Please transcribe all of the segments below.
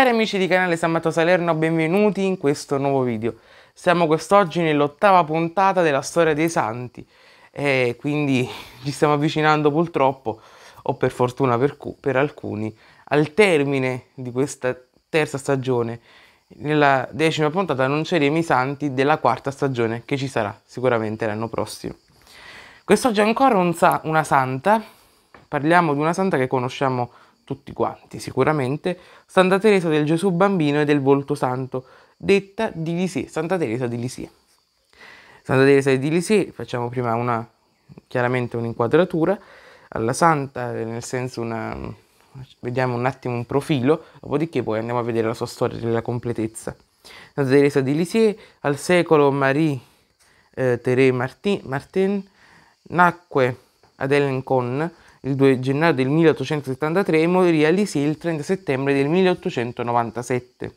Cari amici di canale San Matteo Salerno, benvenuti in questo nuovo video. Siamo quest'oggi nell'ottava puntata della storia dei santi e quindi ci stiamo avvicinando purtroppo, o per fortuna per, per alcuni, al termine di questa terza stagione. Nella decima puntata annunceremo i santi della quarta stagione che ci sarà sicuramente l'anno prossimo. Quest'oggi ancora un sa una santa, parliamo di una santa che conosciamo tutti quanti sicuramente, Santa Teresa del Gesù Bambino e del Volto Santo, detta di Lisie, Santa Teresa di Lisie. Santa Teresa di Lisie, facciamo prima una, chiaramente un'inquadratura alla santa, nel senso una, vediamo un attimo un profilo, dopodiché poi andiamo a vedere la sua storia nella completezza. Santa Teresa di Lisie, al secolo Marie eh, Thérèse Martin, Martin, nacque ad Elencon, il 2 gennaio del 1873 e morì a Lisi il 30 settembre del 1897.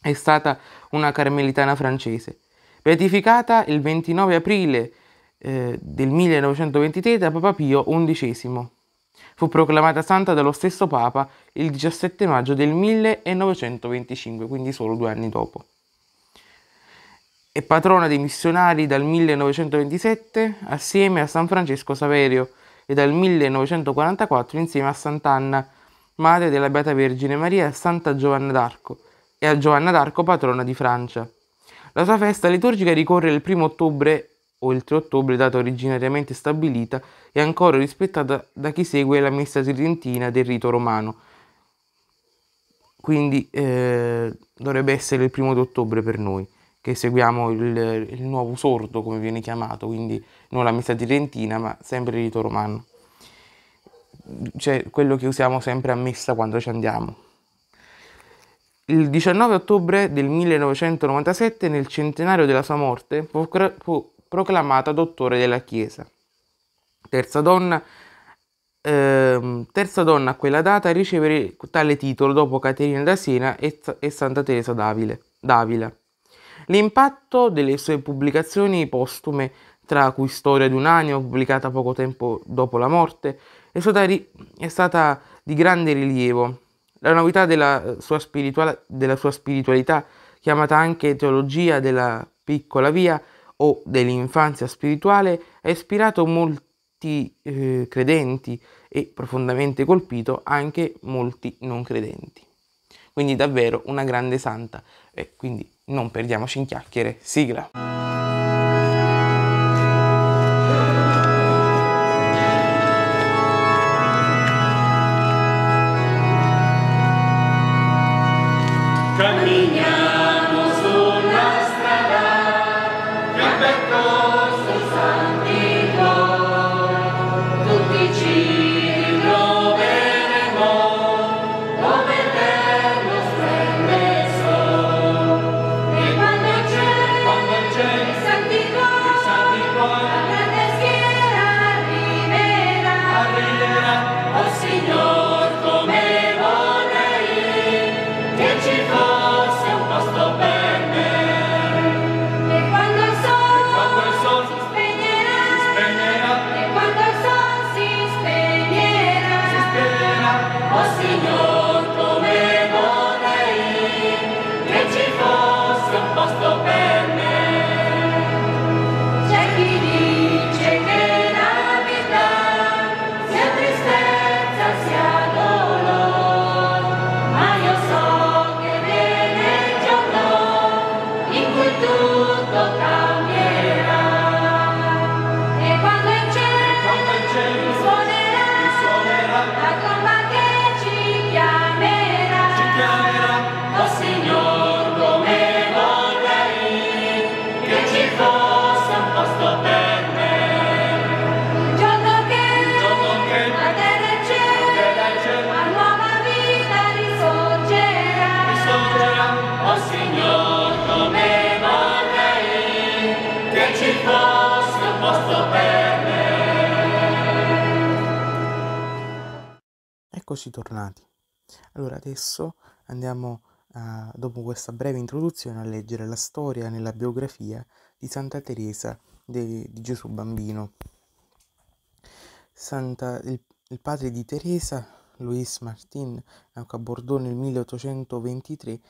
È stata una carmelitana francese. Beatificata il 29 aprile eh, del 1923 da Papa Pio XI. Fu proclamata santa dallo stesso Papa il 17 maggio del 1925, quindi solo due anni dopo. È patrona dei missionari dal 1927 assieme a San Francesco Saverio, e dal 1944 insieme a Sant'Anna, madre della Beata Vergine Maria e Santa Giovanna d'Arco, e a Giovanna d'Arco, patrona di Francia. La sua festa liturgica ricorre il 1 ottobre o il 3 ottobre, data originariamente stabilita e ancora rispettata da chi segue la messa tridentina del rito romano. Quindi eh, dovrebbe essere il 1 ottobre per noi che seguiamo il, il nuovo sordo, come viene chiamato, quindi non la messa tridentina, ma sempre il rito romano. Cioè quello che usiamo sempre a messa quando ci andiamo. Il 19 ottobre del 1997, nel centenario della sua morte, fu, proclamata dottore della Chiesa. Terza donna, ehm, terza donna a quella data a ricevere tale titolo dopo Caterina da Siena e, e Santa Teresa d'Avila. L'impatto delle sue pubblicazioni postume, tra cui Storia di un anio, pubblicata poco tempo dopo la morte, è stata, ri- è stata di grande rilievo. La novità della sua, spiritual- della sua spiritualità, chiamata anche teologia della piccola via o dell'infanzia spirituale, ha ispirato molti eh, credenti e profondamente colpito anche molti non credenti. Quindi davvero una grande santa. Eh, quindi non perdiamoci in chiacchiere. Sigla! eccoci tornati. Allora adesso andiamo, a, dopo questa breve introduzione, a leggere la storia nella biografia di Santa Teresa de, di Gesù Bambino. Santa, il, il padre di Teresa, Luis Martin, nacque a Bordeaux nel 1823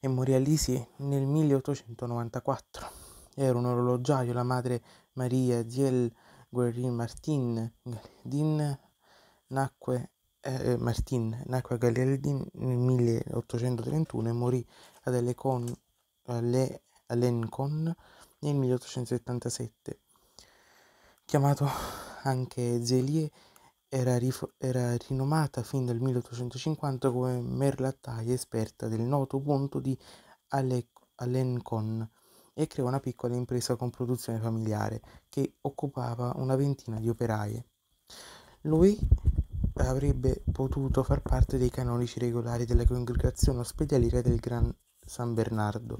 e morì a Lisi nel 1894. Era un orologiaio, la madre Maria Diel Guerin Martin Galdin nacque eh, Martin nacque a Garibaldi nel 1831 e morì ad Alenconn Ale, nel 1877. Chiamato anche Zélie, era, era, rinomata fin dal 1850 come merlattaia esperta del noto punto di Ale, Alencon e creò una piccola impresa con produzione familiare che occupava una ventina di operaie. Lui avrebbe potuto far parte dei canonici regolari della congregazione ospedaliera del Gran San Bernardo,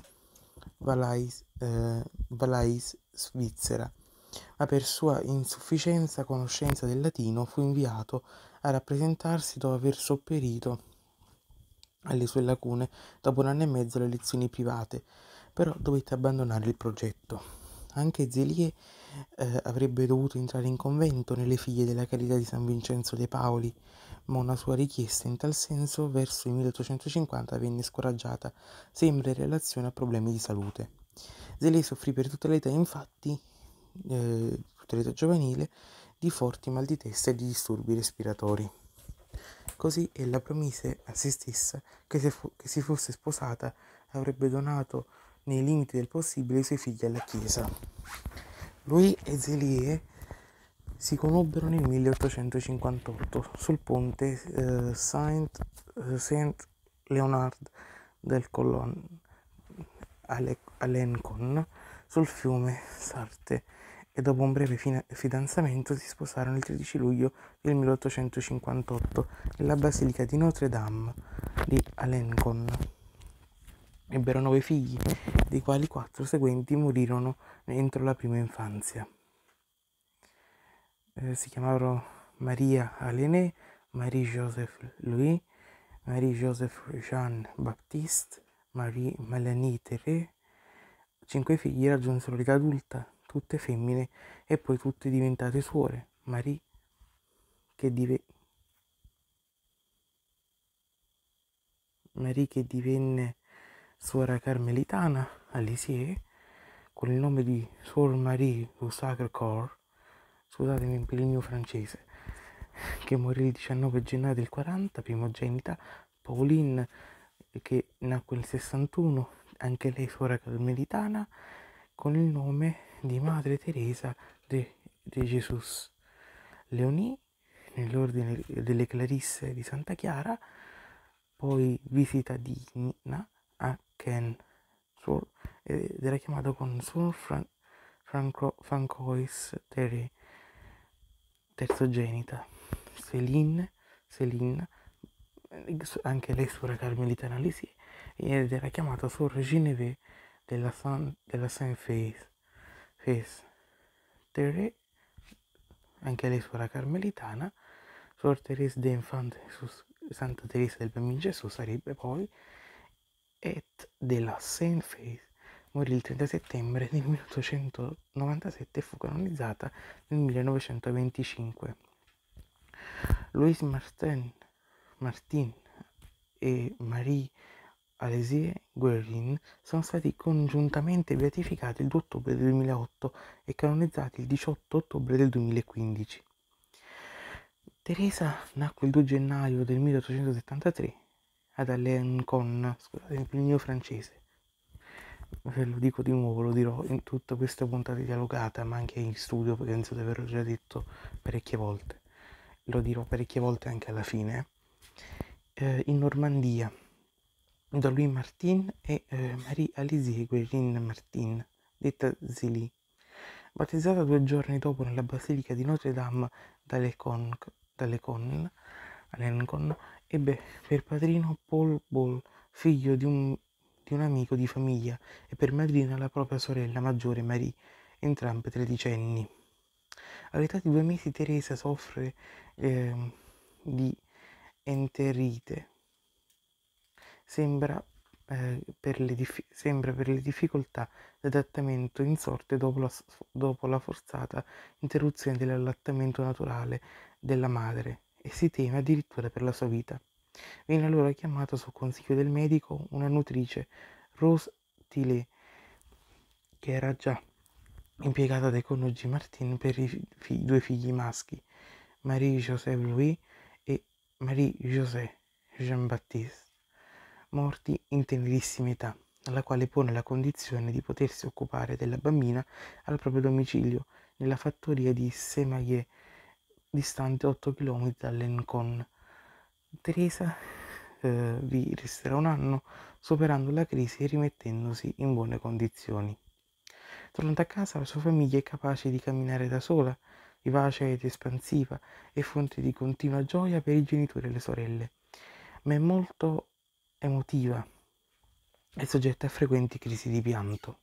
Valais, eh, Valais Svizzera, ma per sua insufficienza conoscenza del latino fu inviato a rappresentarsi dopo aver sopperito alle sue lacune dopo un anno e mezzo alle lezioni private, però dovette abbandonare il progetto. Anche Zelie eh, avrebbe dovuto entrare in convento nelle figlie della carità di San Vincenzo de Paoli, ma una sua richiesta in tal senso verso il 1850 venne scoraggiata, sempre in relazione a problemi di salute. Zelie soffrì per tutta l'età, infatti, eh, tutta l'età giovanile, di forti mal di testa e di disturbi respiratori. Così ella promise a se stessa che se, che si fosse sposata avrebbe donato nei limiti del possibile i suoi figli alla Chiesa. Lui e Zelie si conobbero nel 1858 sul ponte eh, Saint, eh, Saint, Leonard del Colon Ale, a Lencon sul fiume Sarte e dopo un breve fidanzamento si sposarono il 13 luglio del 1858 nella Basilica di Notre Dame di Alencon. Ebbero nove figli, dei quali quattro seguenti morirono entro la prima infanzia. Eh, si chiamarono Maria Alené, Marie-Joseph Louis, Marie-Joseph Jean Baptiste, Marie Melanie Thérèse. Cinque figli raggiunsero l'età adulta, tutte femmine, e poi tutte diventate suore. Marie, che divenne Marie che divenne suora carmelitana a Lisieux con il nome di Suor Marie du Sacre-Cœur, scusatemi per il mio francese, che morì il 19 gennaio del 40, primogenita Pauline che nacque nel 61, anche lei suora carmelitana, con il nome di Madre Teresa de, de Jesus. Leonie, nell'ordine delle Clarisse di Santa Chiara, poi Visita di Nina, Kensworth ed era chiamato Consor Fran- Franco- Francois Terry, terzogenita. Celine, Celine, eh, anche lei suora carmelita Analisi, ed era chiamata Suor Genevieve della, San, della Saint Face. Face. Terre, anche lei suora carmelitana, Suor Teresa d'Infante, Santa Teresa del Bambino Gesù, sarebbe poi et de la Saint Faith morì il 30 settembre del 1897 e fu canonizzata nel 1925. Louis Martin, Martin e Marie Alesier Guerin sono stati congiuntamente beatificati il 2 ottobre del 2008 e canonizzati il 18 ottobre del 2015. Teresa nacque il 2 gennaio del 1873 ad Alencon, scusate, il mio francese. lo dico di nuovo, lo dirò in tutta questa puntata dialogata, ma anche in studio, perché penso di averlo già detto parecchie volte. Lo dirò parecchie volte anche alla fine. Eh, in Normandia, da Louis Martin e eh, Marie-Alizie Guérin Martin, detta Zili, battezzata due giorni dopo nella Basilica di Notre Dame d'Alencon, d'Alencon, Ebbe per padrino Paul Ball, figlio di un, di un amico di famiglia, e per madrina la propria sorella maggiore Marie, entrambe tredicenni. All'età di due mesi Teresa soffre eh, di enterite. Sembra, eh, per dif- sembra, per le difficoltà d'adattamento insorte dopo la, dopo la forzata interruzione dell'allattamento naturale della madre e si teme addirittura per la sua vita. Viene allora chiamata su consiglio del medico una nutrice, Rose Tillet, che era già impiegata dai coniugi Martin per i fig- due figli maschi, Marie-Joseph Louis e Marie-José Jean-Baptiste, morti in tenerissima età, alla quale pone la condizione di potersi occupare della bambina al proprio domicilio, nella fattoria di Semaillet, distante 8 km dall'Encon. Teresa eh, vi resterà un anno superando la crisi e rimettendosi in buone condizioni. Tornata a casa, la sua famiglia è capace di camminare da sola, vivace ed espansiva e fonte di continua gioia per i genitori e le sorelle, ma è molto emotiva e soggetta a frequenti crisi di pianto.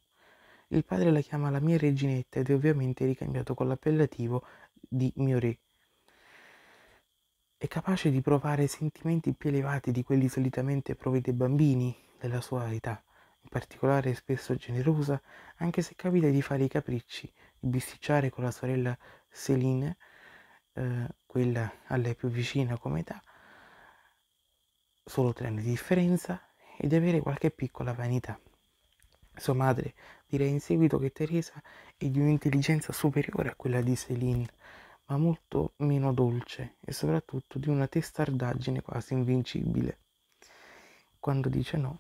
Il padre la chiama la mia reginetta ed è ovviamente ricambiato con l'appellativo di mio re, è capace di provare sentimenti più elevati di quelli solitamente provi dai bambini della sua età, in particolare è spesso generosa, anche se capita di fare i capricci, di bisticciare con la sorella Céline, eh, quella a lei più vicina come età, solo tre anni di differenza, e di avere qualche piccola vanità. Sua madre direi in seguito che Teresa è di un'intelligenza superiore a quella di Céline ma molto meno dolce e soprattutto di una testardaggine quasi invincibile. Quando dice no,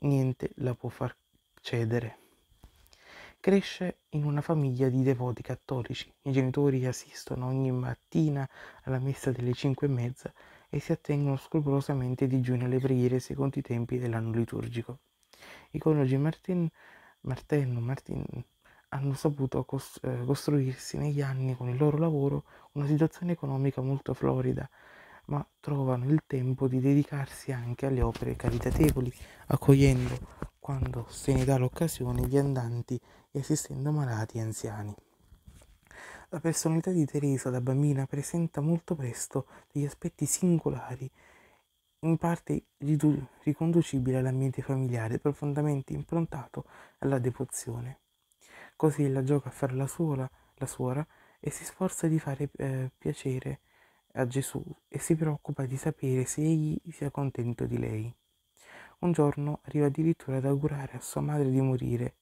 niente la può far cedere. Cresce in una famiglia di devoti cattolici. I genitori assistono ogni mattina alla messa delle cinque e mezza e si attengono scrupolosamente di digiuni alle preghiere secondo i tempi dell'anno liturgico. I coniugi Martin, Martello, Martin, hanno saputo eh, costruirsi negli anni con il loro lavoro una situazione economica molto florida, ma trovano il tempo di dedicarsi anche alle opere caritatevoli, accogliendo, quando se ne dà l'occasione, viandanti e assistendo malati e anziani. La personalità di Teresa da bambina presenta molto presto degli aspetti singolari, in parte ridu- riconducibili all'ambiente familiare, profondamente improntato alla devozione. Così la gioca a fare la, sola, la suora e si sforza di fare eh, piacere a Gesù e si preoccupa di sapere se egli sia contento di lei. Un giorno arriva addirittura ad augurare a sua madre di morire.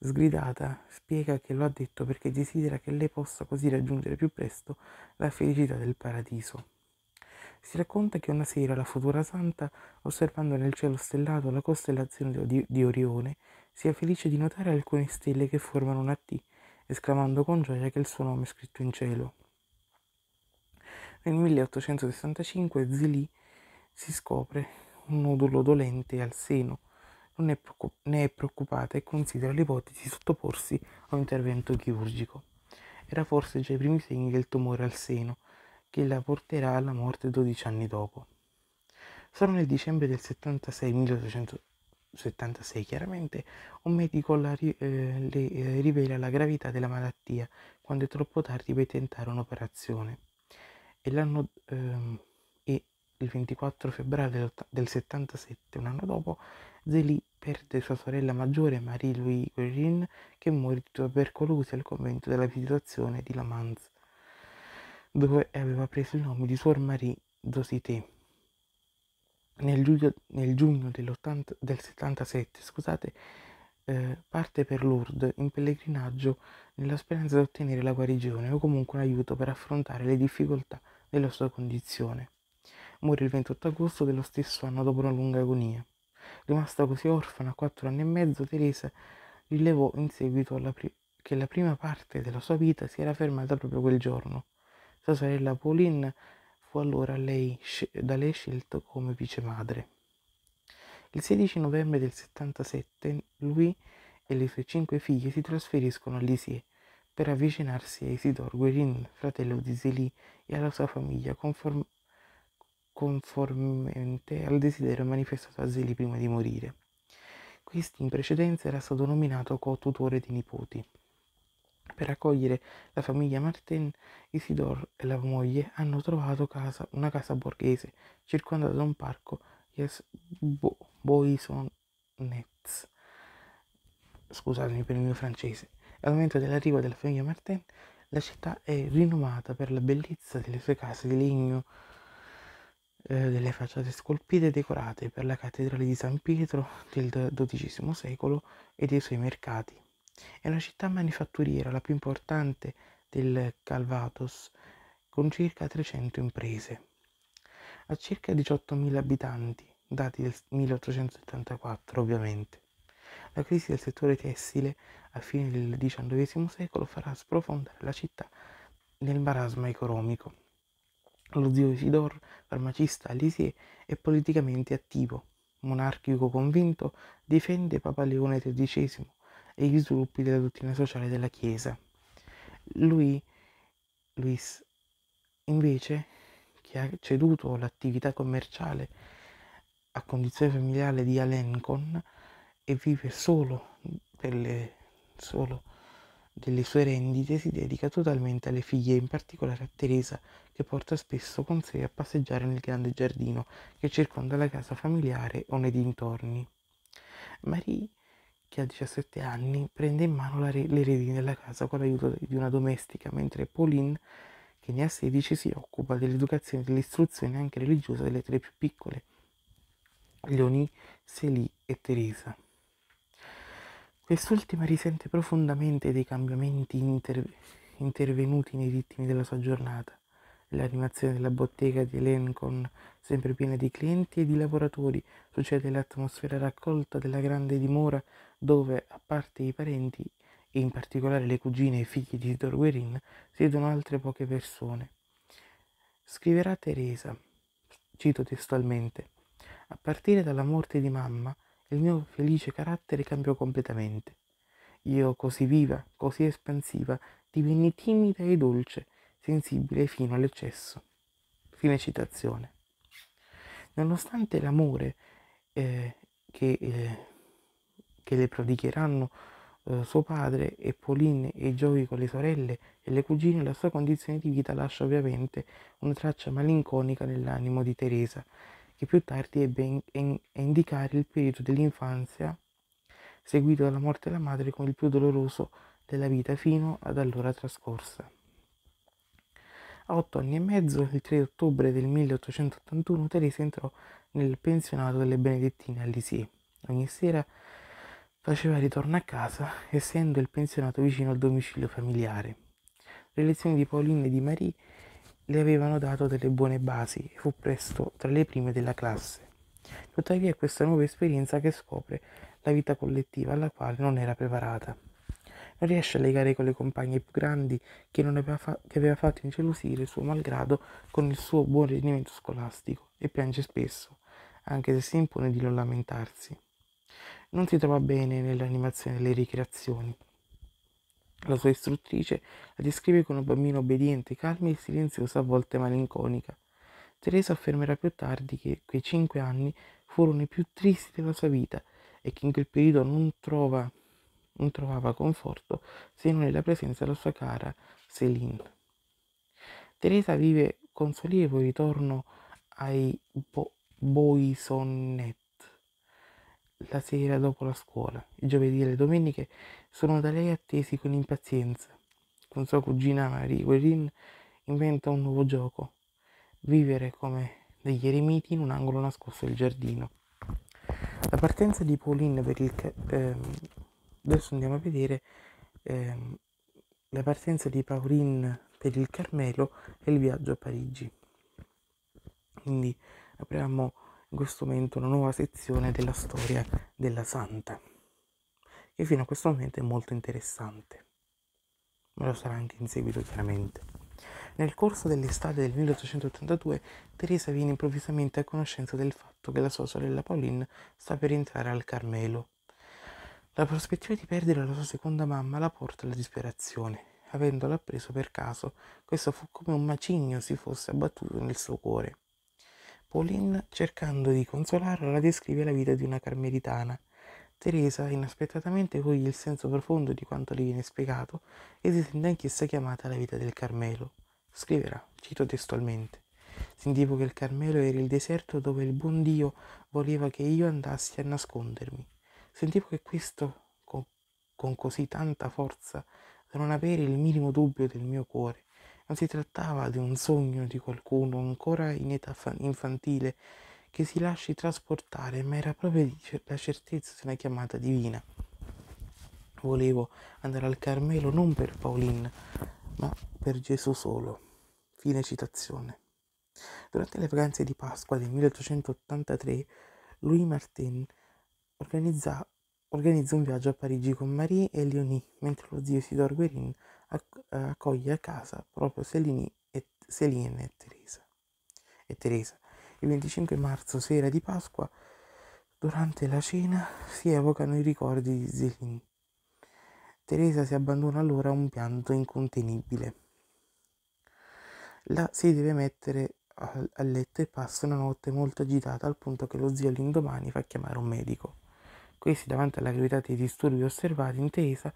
Sgridata, spiega che lo ha detto perché desidera che lei possa così raggiungere più presto la felicità del paradiso. Si racconta che una sera la futura santa, osservando nel cielo stellato la costellazione di Orione, sia felice di notare alcune stelle che formano una T, esclamando con gioia che il suo nome è scritto in cielo. Nel 1865 Zili si scopre un nodulo dolente al seno, non è preoccup- ne è preoccupata e considera l'ipotesi di sottoporsi a un intervento chirurgico. Era forse già i primi segni del tumore al seno, che la porterà alla morte 12 anni dopo. Solo nel dicembre del 76, 1800, 76 chiaramente, un medico la, eh, le eh, rivela la gravità della malattia quando è troppo tardi per tentare un'operazione. E l'anno ehm, e il 24 febbraio del, del 77, un anno dopo, Zeli perde sua sorella maggiore Marie-Louise Guerin che muore di tubercolosi al convento della visitazione di La Mans, dove aveva preso il nome di Suor Marie Dosité nel, giugno, nel giugno del 77 scusate, eh, parte per Lourdes in pellegrinaggio nella speranza di ottenere la guarigione o comunque un aiuto per affrontare le difficoltà della sua condizione. Muore il 28 agosto dello stesso anno dopo una lunga agonia. Rimasta così orfana a quattro anni e mezzo, Teresa rilevò in seguito pri- che la prima parte della sua vita si era fermata proprio quel giorno. Sua sorella Pauline fu allora lei, da lei scelto come vice madre. Il 16 novembre del 77 lui e le sue cinque figlie si trasferiscono a Lisie per avvicinarsi a Isidore Guerin, fratello di Zélie, e alla sua famiglia conform- conformemente al desiderio manifestato a Zélie prima di morire. Questi in precedenza era stato nominato co-tutore dei nipoti per accogliere la famiglia Martin, Isidore e la moglie hanno trovato casa, una casa borghese circondata da un parco yes, bo, Boisonets. Scusatemi per il mio francese. Al momento dell'arrivo della famiglia Martin, la città è rinomata per la bellezza delle sue case di legno, eh, delle facciate scolpite e decorate, per la cattedrale di San Pietro del XII secolo e dei suoi mercati. È la città manifatturiera la più importante del Calvados, con circa 300 imprese. Ha circa 18.000 abitanti, dati del 1874 ovviamente. La crisi del settore tessile a fine del XIX secolo farà sprofondare la città nel marasma economico. Lo zio Isidor, farmacista a è politicamente attivo, monarchico convinto, difende Papa Leone XIII e gli sviluppi della dottrina sociale della Chiesa. Lui, Luis, invece, che ha ceduto l'attività commerciale a condizione familiare di Alencon e vive solo delle, solo delle sue rendite, si dedica totalmente alle figlie, in particolare a Teresa, che porta spesso con sé a passeggiare nel grande giardino che circonda la casa familiare o nei dintorni. Marie che a 17 anni prende in mano re- le redini della casa con l'aiuto di una domestica, mentre Pauline, che ne ha 16, si occupa dell'educazione e dell'istruzione anche religiosa delle tre più piccole, Leonie, Celie e Teresa. Quest'ultima risente profondamente dei cambiamenti inter- intervenuti nei ritmi della sua giornata. L'animazione della bottega di Hélène con sempre piena di clienti e di lavoratori, succede l'atmosfera raccolta della grande dimora dove, a parte i parenti, e in particolare le cugine e i figli di Isidoro Guerin, siedono altre poche persone. Scriverà Teresa, cito testualmente, a partire dalla morte di mamma, il mio felice carattere cambiò completamente. Io, così viva, così espansiva, divenni timida e dolce, sensibile fino all'eccesso. Fine citazione. Nonostante l'amore eh, che eh, che le prodigheranno eh, suo padre e Pauline e giochi con le sorelle e le cugine, la sua condizione di vita lascia ovviamente una traccia malinconica nell'animo di Teresa, che più tardi ebbe in, in, a indicare il periodo dell'infanzia seguito dalla morte della madre come il più doloroso della vita fino ad allora trascorsa. A otto anni e mezzo, il 3 ottobre del 1881, Teresa entrò nel pensionato delle Benedettine a Lisieux. Ogni sera faceva ritorno a casa, essendo il pensionato vicino al domicilio familiare. Le lezioni di Pauline e di Marie le avevano dato delle buone basi e fu presto tra le prime della classe. Tuttavia è questa nuova esperienza che scopre la vita collettiva alla quale non era preparata. Non riesce a legare con le compagne più grandi che, aveva, fa- che aveva fatto ingelosire il suo malgrado con il suo buon rendimento scolastico e piange spesso, anche se si impone di non lamentarsi non si trova bene nell'animazione e nelle ricreazioni. La sua istruttrice la descrive come un bambino obbediente, calmo e silenzioso, a volte malinconica. Teresa affermerà più tardi che quei cinque anni furono i più tristi della sua vita e che in quel periodo non, trova, non trovava conforto se non nella presenza della sua cara Céline. Teresa vive con sollievo il ritorno ai bo- boisonnetti la sera dopo la scuola, i giovedì e le domeniche, sono da lei attesi con impazienza. Con sua cugina Marie Guerin inventa un nuovo gioco, vivere come degli eremiti in un angolo nascosto del giardino. La partenza di Pauline per il... Ca- ehm, adesso andiamo a vedere ehm, la partenza di Pauline per il Carmelo e il viaggio a Parigi. Quindi apriamo in questo momento una nuova sezione della storia della santa, che fino a questo momento è molto interessante, ma lo sarà anche in seguito chiaramente. Nel corso dell'estate del 1882 Teresa viene improvvisamente a conoscenza del fatto che la sua sorella Pauline sta per entrare al Carmelo. La prospettiva di perdere la sua seconda mamma la porta alla disperazione Avendola appreso per caso, questo fu come un macigno si fosse abbattuto nel suo cuore. Pauline, cercando di consolarla, descrive la vita di una carmelitana. Teresa inaspettatamente coglie il senso profondo di quanto le viene spiegato e si sente anch'essa chiamata la vita del Carmelo. Scriverà, cito testualmente. Sentivo che il Carmelo era il deserto dove il buon Dio voleva che io andassi a nascondermi. Sentivo che questo, con, con così tanta forza, da non avere il minimo dubbio del mio cuore, non si trattava di un sogno di qualcuno ancora in età infantile che si lasci trasportare, ma era proprio la certezza di una chiamata divina. Volevo andare al Carmelo non per Pauline, ma per Gesù solo. Fine citazione. Durante le vacanze di Pasqua del 1883, Louis Martin organizza, organizza un viaggio a Parigi con Marie e Léonie, mentre lo zio Sidor Guerin accoglie a casa proprio Selini e, Selina e Teresa. E Teresa. Il 25 marzo, sera di Pasqua, durante la cena si evocano i ricordi di Selin. Teresa si abbandona allora a un pianto incontenibile. La si deve mettere a, a letto e passa una notte molto agitata al punto che lo zio l'indomani fa chiamare un medico. Questi, davanti alla gravità dei disturbi osservati in Teresa,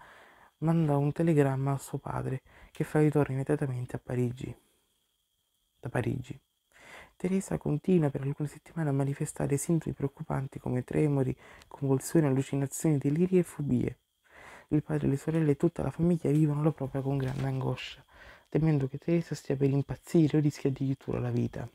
mandò un telegramma a suo padre che fa ritorno immediatamente a Parigi. Da Parigi. Teresa continua per alcune settimane a manifestare sintomi preoccupanti come tremori, convulsioni, allucinazioni, deliri e fobie. Il padre, le sorelle e tutta la famiglia vivono la propria con grande angoscia, temendo che Teresa stia per impazzire o rischi addirittura la vita.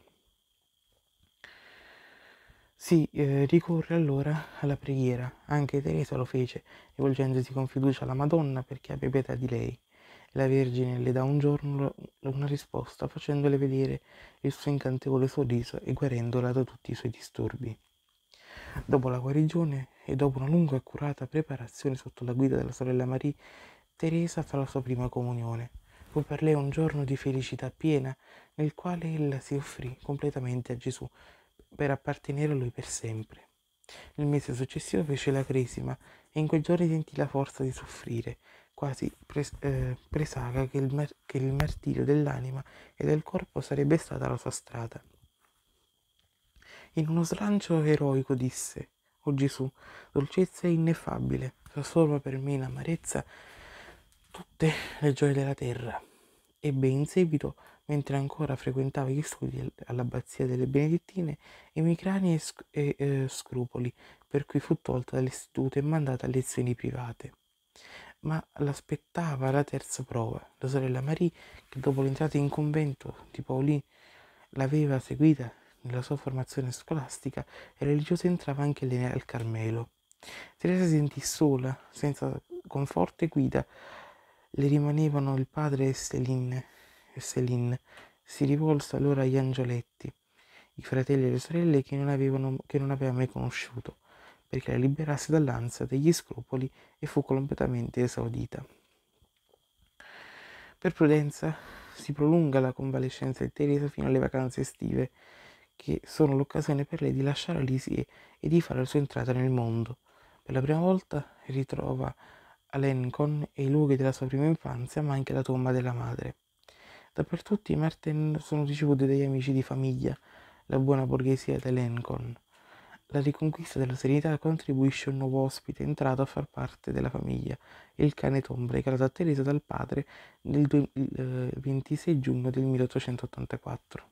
Si eh, ricorre allora alla preghiera, anche Teresa lo fece, rivolgendosi con fiducia alla Madonna perché abbia pietà di lei. La Vergine le dà un giorno una risposta facendole vedere il suo incantevole sorriso e guarendola da tutti i suoi disturbi. Dopo la guarigione e dopo una lunga e curata preparazione sotto la guida della sorella Marie, Teresa fa la sua prima comunione. Fu per lei un giorno di felicità piena nel quale ella si offrì completamente a Gesù, per appartenere a lui per sempre. Il mese successivo fece la cresima e in quel giorno sentì la forza di soffrire, quasi pres- eh, presaga che il, mar- che il martirio dell'anima e del corpo sarebbe stata la sua strada. In uno slancio eroico disse, O oh Gesù, dolcezza ineffabile, trasforma per me in amarezza tutte le gioie della terra. Ebbe in seguito mentre ancora frequentava gli studi all'abbazia delle Benedettine, emicrani e, sc- e eh, scrupoli, per cui fu tolta dall'istituto e mandata a lezioni private. Ma l'aspettava la terza prova. La sorella Marie, che dopo l'entrata in convento di Paulin l'aveva seguita nella sua formazione scolastica e religiosa, entrava anche lei al Carmelo. Teresa si sentì sola, senza conforto e guida. Le rimanevano il padre e Céline, e Céline, si rivolse allora agli angioletti, i fratelli e le sorelle che non, avevano, che non aveva mai conosciuto, perché la liberasse dall'ansia degli scrupoli e fu completamente esaudita. Per prudenza si prolunga la convalescenza di Teresa fino alle vacanze estive, che sono l'occasione per lei di lasciare Alice e di fare la sua entrata nel mondo. Per la prima volta ritrova Alencon e i luoghi della sua prima infanzia, ma anche la tomba della madre. Dappertutto esatto, i Merten sono ricevuti dagli amici di famiglia, la buona borghesia dell'Encon. La riconquista della serenità contribuisce un nuovo ospite entrato a far parte della famiglia, il cane Tombre, creato a Teresa dal padre nel 26 eh, giugno del 1884.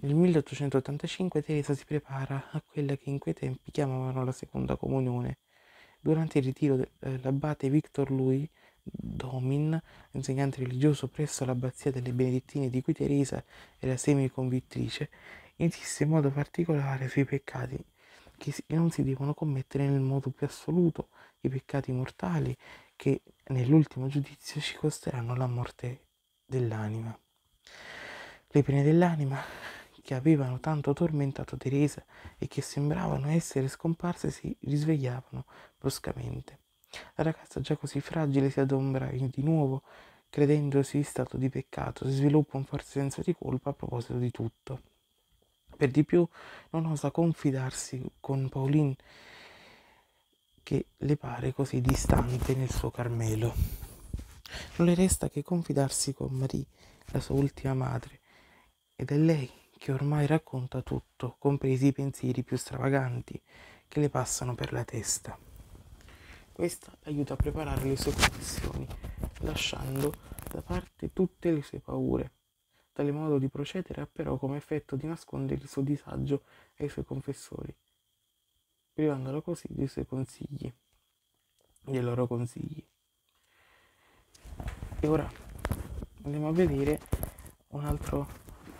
Nel 1885 Teresa si prepara a quella che in quei tempi chiamavano la seconda comunione. Durante il ritiro dell'abate eh, Victor Louis Domin, insegnante religioso presso l'abbazia delle Benedettine di cui Teresa era semiconvittrice, insiste in modo particolare sui peccati che non si devono commettere nel modo più assoluto, i peccati mortali che nell'ultimo giudizio ci costeranno la morte dell'anima. Le pene dell'anima che avevano tanto tormentato Teresa e che sembravano essere scomparse si risvegliavano bruscamente. La ragazza già così fragile si adombra di nuovo, credendosi stato di peccato, si sviluppa un forte senso di colpa a proposito di tutto. Per di più non osa confidarsi con Pauline, che le pare così distante nel suo Carmelo. Non le resta che confidarsi con Marie, la sua ultima madre, ed è lei che ormai racconta tutto, compresi i pensieri più stravaganti che le passano per la testa. Questa aiuta a preparare le sue confessioni, lasciando da parte tutte le sue paure. Tale modo di procedere ha però come effetto di nascondere il suo disagio ai suoi confessori, privandolo così dei suoi consigli, dei loro consigli. E ora andiamo a vedere un altro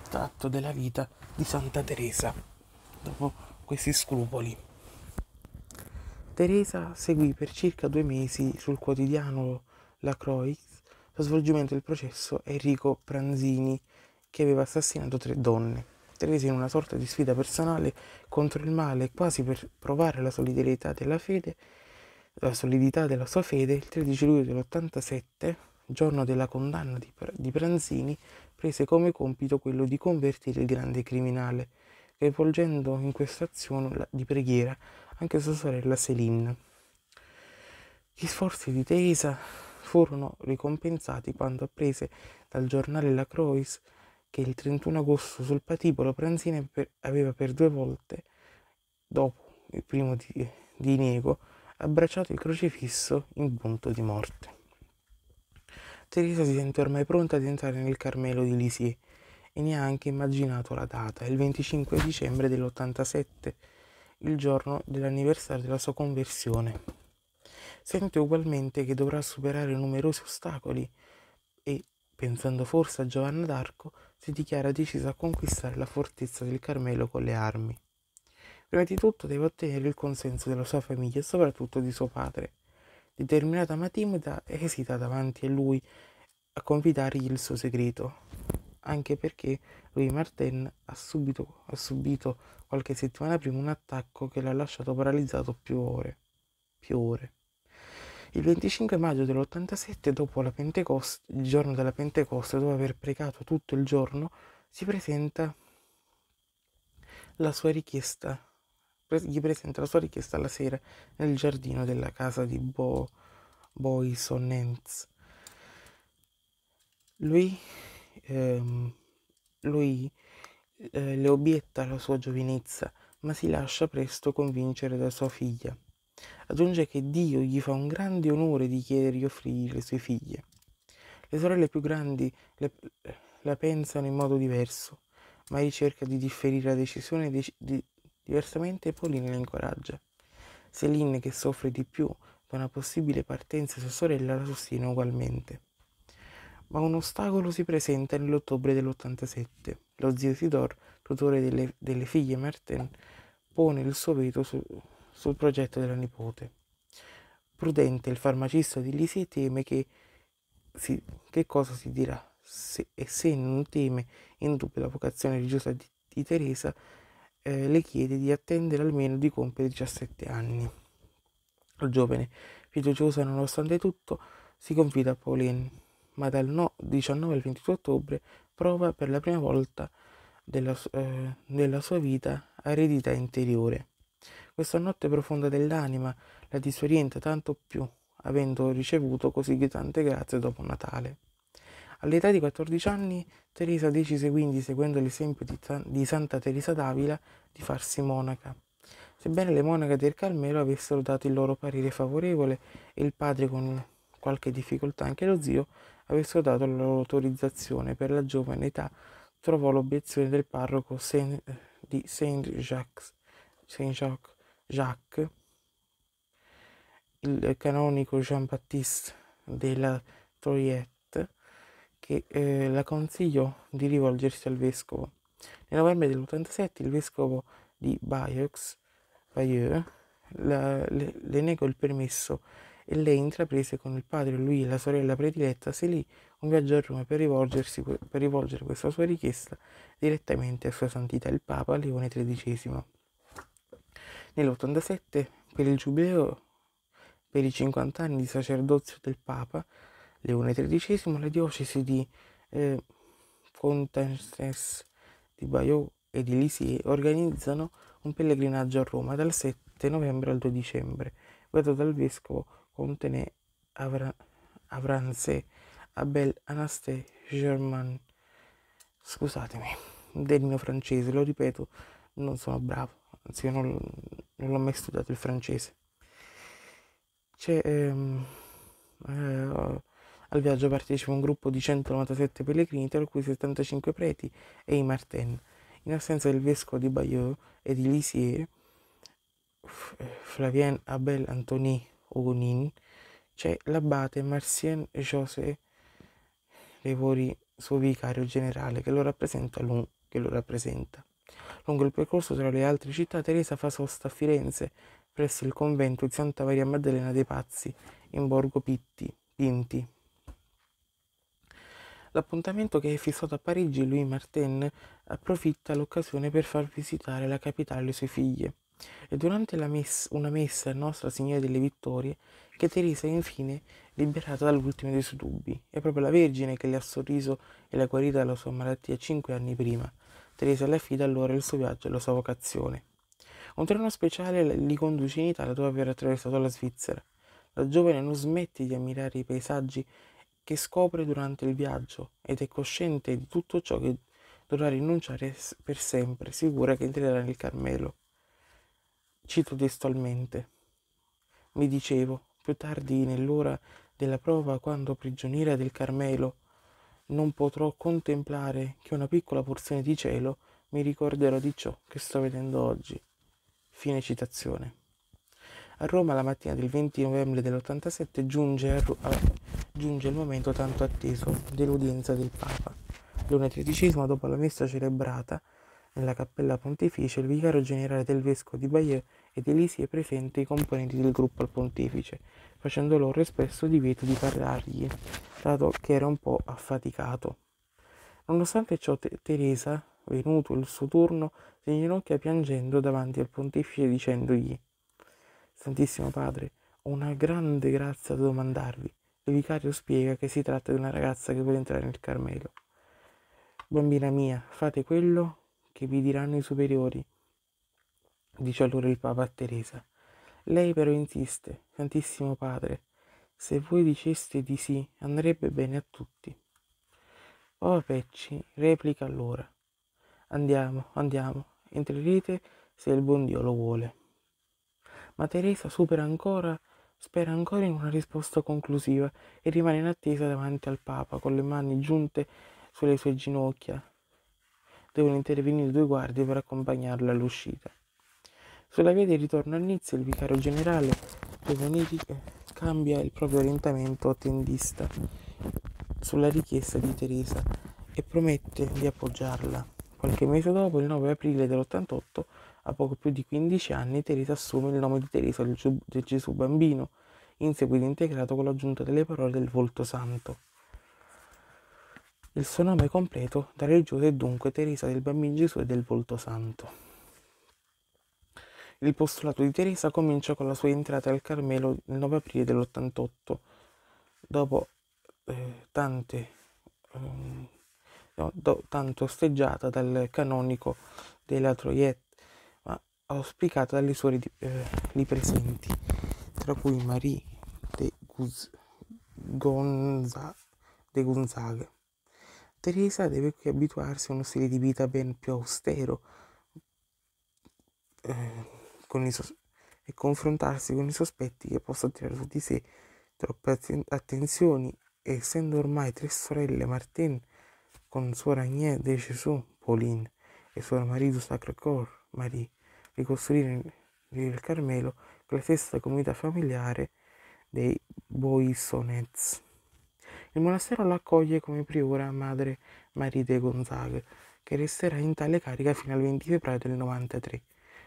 tratto della vita di Santa Teresa, dopo questi scrupoli. Teresa seguì per circa due mesi sul quotidiano La Croix lo svolgimento del processo Enrico Pranzini, che aveva assassinato tre donne. Teresa in una sorta di sfida personale contro il male, quasi per provare la solidarietà della fede, la solidità della sua fede, il 13 luglio dell'87, giorno della condanna di, di Pranzini, prese come compito quello di convertire il grande criminale, coinvolgendo in questa azione di preghiera anche sua sorella Céline. Gli sforzi di Teresa furono ricompensati quando apprese dal giornale La Croix che il 31 agosto sul patibolo Pranzini per, aveva per due volte, dopo il primo di, di Iniego, abbracciato il crocifisso in punto di morte. Teresa si sente ormai pronta ad entrare nel Carmelo di Lisie e ne ha anche immaginato la data, il 25 dicembre dell'87 il giorno dell'anniversario della sua conversione. Sente ugualmente che dovrà superare numerosi ostacoli e, pensando forse a Giovanna d'Arco, si dichiara decisa a conquistare la fortezza del Carmelo con le armi. Prima di tutto deve ottenere il consenso della sua famiglia e soprattutto di suo padre. Determinata ma timida, esita davanti a lui a confidargli il suo segreto, anche perché lui Martin ha, subito, ha subito qualche settimana prima un attacco che l'ha lasciato paralizzato più ore. Più ore. Il 25 maggio dell'87, dopo la Pentecoste, il giorno della Pentecoste, dopo aver pregato tutto il giorno, si presenta la sua richiesta. Gli presenta la sua richiesta alla sera nel giardino della casa di Bo, Boison Nentz. Lui, ehm, lui eh, le obietta la sua giovinezza, ma si lascia presto convincere da sua figlia. Aggiunge che Dio gli fa un grande onore di chiedergli offrire le sue figlie. Le sorelle più grandi le, la pensano in modo diverso. ma cerca di differire la decisione di, di, diversamente e Pauline la incoraggia. Céline, che soffre di più da una possibile partenza sua sorella, la sostiene ugualmente. Ma un ostacolo si presenta nell'ottobre dell'87. Lo zio Sidor, tutore delle, delle figlie Merten, pone il suo veto su, sul progetto della nipote. Prudente, il farmacista di Lisi teme che, si, che cosa si dirà se, e se non teme in dubbio la vocazione religiosa di, di Teresa, eh, le chiede di attendere almeno di compiere 17 anni. Il giovane, fiduciosa nonostante tutto, si confida a Pauline, ma dal no, 19 al 22 ottobre prova per la prima volta della, eh, della sua vita aridità interiore. Questa notte profonda dell'anima la disorienta tanto più, avendo ricevuto così tante grazie dopo Natale. All'età di 14 anni, Teresa decise quindi, seguendo l'esempio di, di Santa Teresa d'Avila, di farsi monaca. Sebbene le monache del Carmelo avessero dato il loro parere favorevole e il padre con qualche difficoltà anche lo zio avessero dato l'autorizzazione per la giovane età, trovò l'obiezione del parroco Saint, eh, di Saint-Jacques, Saint-Jacques Jacques, il canonico Jean-Baptiste della Troyette, che eh, la consigliò di rivolgersi al vescovo. Nel novembre dell'87 il vescovo di Bayeux, Bayeux la, le, le negò il permesso e lei intraprese con il padre, lui e la sorella prediletta Selì un viaggio a Roma per, per rivolgere questa sua richiesta direttamente a Sua Santità il Papa Leone XIII. Nell'87, per il giubileo per i 50 anni di sacerdozio del Papa Leone XIII, la diocesi di eh, Fontaines di Bayeux e di Lisie organizzano un pellegrinaggio a Roma dal 7 novembre al 2 dicembre, guidato dal vescovo Comtene, Avranze, Abel, Anaste, German. Scusatemi del mio francese, lo ripeto, non sono bravo, anzi io non, non l'ho mai studiato il francese. C'è, ehm, eh, al viaggio partecipa un gruppo di 197 pellegrini, tra cui 75 preti e i Martin. In assenza del vescovo di Bayeux e di Lisieux, eh, Flavien Abel Anthony Onin, c'è cioè l'abate Marcien José Levori, suo vicario generale, che lo rappresenta, lungo, che lo rappresenta. Lungo il percorso tra le altre città, Teresa fa sosta a Firenze, presso il convento di Santa Maria Maddalena dei Pazzi, in Borgo Pitti, Pinti. L'appuntamento che è fissato a Parigi, Louis Martin approfitta l'occasione per far visitare la capitale alle sue figlie e durante messa, una messa a Nostra Signora delle Vittorie che Teresa è infine liberata dall'ultimo dei suoi dubbi. È proprio la Vergine che le ha sorriso e l'ha guarita dalla sua malattia cinque anni prima. Teresa le affida allora il suo viaggio e la sua vocazione. Un treno speciale li conduce in Italia dopo aver attraversato la Svizzera. La giovane non smette di ammirare i paesaggi che scopre durante il viaggio ed è cosciente di tutto ciò che dovrà rinunciare per sempre, sicura che entrerà nel Carmelo. Cito testualmente. Mi dicevo, più tardi nell'ora della prova, quando prigioniera del Carmelo, non potrò contemplare che una piccola porzione di cielo, mi ricorderò di ciò che sto vedendo oggi. Fine citazione. A Roma la mattina del 20 novembre dell'87 giunge, a, a, giunge il momento tanto atteso dell'udienza del Papa. Leone XIII, dopo la messa celebrata, nella cappella pontificia il vicario generale del vescovo di Bayeux ed Elisée presenta i componenti del gruppo al pontifice, facendo loro espresso divieto di parlargli, dato che era un po' affaticato. Nonostante ciò, te- Teresa, venuto il suo turno, si inginocchia piangendo davanti al pontifice dicendogli Santissimo Padre, ho una grande grazia da domandarvi. Il vicario spiega che si tratta di una ragazza che vuole entrare nel Carmelo. Bambina mia, fate quello che vi diranno i superiori. Dice allora il Papa a Teresa. Lei però insiste, Santissimo Padre, se voi diceste di sì andrebbe bene a tutti. Papa oh, Pecci replica allora. Andiamo, andiamo, entrerete se il buon Dio lo vuole. Ma Teresa supera ancora, spera ancora in una risposta conclusiva e rimane in attesa davanti al Papa con le mani giunte sulle sue ginocchia, devono intervenire due guardie per accompagnarla all'uscita. Sulla via di ritorno a Nizza il vicario generale Giovanetti eh, cambia il proprio orientamento attendista sulla richiesta di Teresa e promette di appoggiarla. Qualche mese dopo, il 9 aprile dell'88, a poco più di 15 anni, Teresa assume il nome di Teresa del Gesù Bambino, in seguito integrato con l'aggiunta delle parole del volto santo il suo nome completo da religiosa è dunque Teresa del Bambino Gesù e del Volto Santo. Il postulato di Teresa comincia con la sua entrata al Carmelo il 9 aprile dell'88, dopo eh, tante, eh, no, do, tanto osteggiata dal canonico della Troiette, ma auspicata dalle suore di, eh, lì presenti, tra cui Marie de, Guz, Gonza, de Gonzaga. Teresa deve qui abituarsi a uno stile di vita ben più austero eh, con sos- e confrontarsi con i sospetti che possa attirare su di sé troppe atten- attenzioni essendo ormai tre sorelle Martin con suor Agnès de Jésus, Pauline e suor Marie du Sacré-Cœur, Marie, ricostruire il Carmelo con la stessa comunità familiare dei Boissonets. Il monastero lo accoglie come priora madre Marie de Gonzague, che resterà in tale carica fino al 20 febbraio del 93,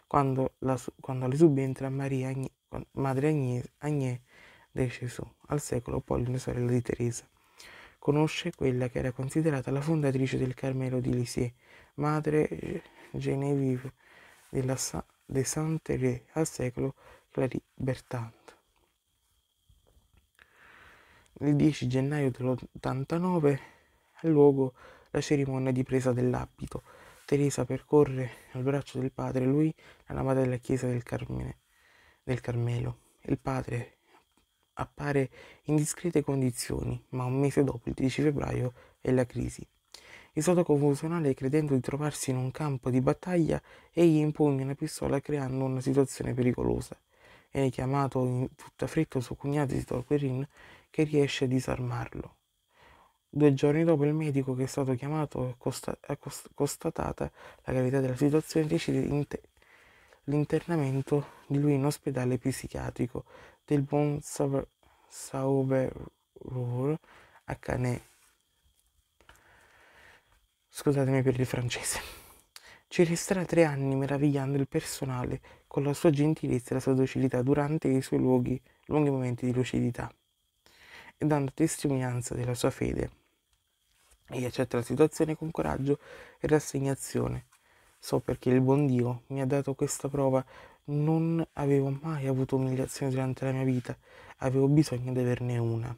quando, la, quando le subentra Maria Agne, madre Agnès, Agnès de Gesù, al secolo Apolline, sorella di Teresa. Conosce quella che era considerata la fondatrice del Carmelo di Lisie, madre eh, Genevieve della, de Saint-Thérèse al secolo Clary Bertrand il 10 gennaio dell'89 ha luogo la cerimonia di presa dell'abito. Teresa percorre al braccio del padre lui la navata della chiesa del, Carmine, del Carmelo. Il padre appare in discrete condizioni, ma un mese dopo, il 10 febbraio, è la crisi. In stato confusionale, credendo di trovarsi in un campo di battaglia, egli impugna una pistola creando una situazione pericolosa. Viene chiamato in tutta fretta suo cognato Isidoro Guerin che riesce a disarmarlo. Due giorni dopo il medico che è stato chiamato e costa- constatata la gravità della situazione decide inter- l'internamento di lui in ospedale psichiatrico del Bon Sauber- Sauberur a Cane. Scusatemi per il francese. Ci resterà tre anni meravigliando il personale con la sua gentilezza e la sua docilità durante i suoi luoghi, lunghi momenti di lucidità e dando testimonianza della sua fede. Egli accetta la situazione con coraggio e rassegnazione. So perché il buon Dio mi ha dato questa prova. Non avevo mai avuto umiliazione durante la mia vita, avevo bisogno di averne una.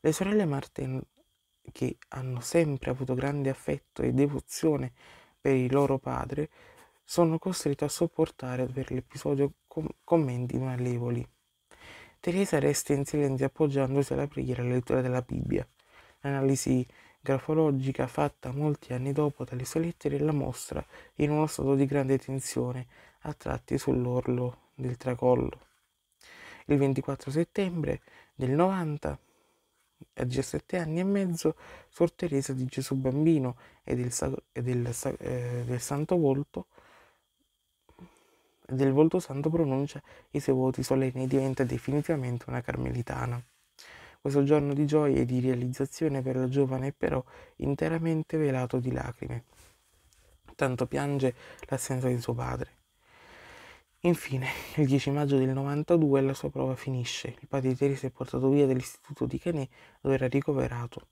Le sorelle Martin, che hanno sempre avuto grande affetto e devozione per il loro padre, sono costrette a sopportare per l'episodio commenti malevoli. Teresa resta in silenzio appoggiandosi alla preghiera e alla lettura della Bibbia. L'analisi grafologica fatta molti anni dopo dalle sue lettere la mostra in uno stato di grande tensione, a tratti sull'orlo del tracollo. Il 24 settembre del 90, a 17 anni e mezzo, Suor Teresa di Gesù Bambino e del, eh, del Santo Volto del volto santo pronuncia i suoi voti solenni e diventa definitivamente una carmelitana. Questo giorno di gioia e di realizzazione per la giovane è però interamente velato di lacrime. Tanto piange l'assenza di suo padre. Infine, il 10 maggio del 92 la sua prova finisce. Il padre di Teresa è portato via dall'istituto di Canè dove era ricoverato.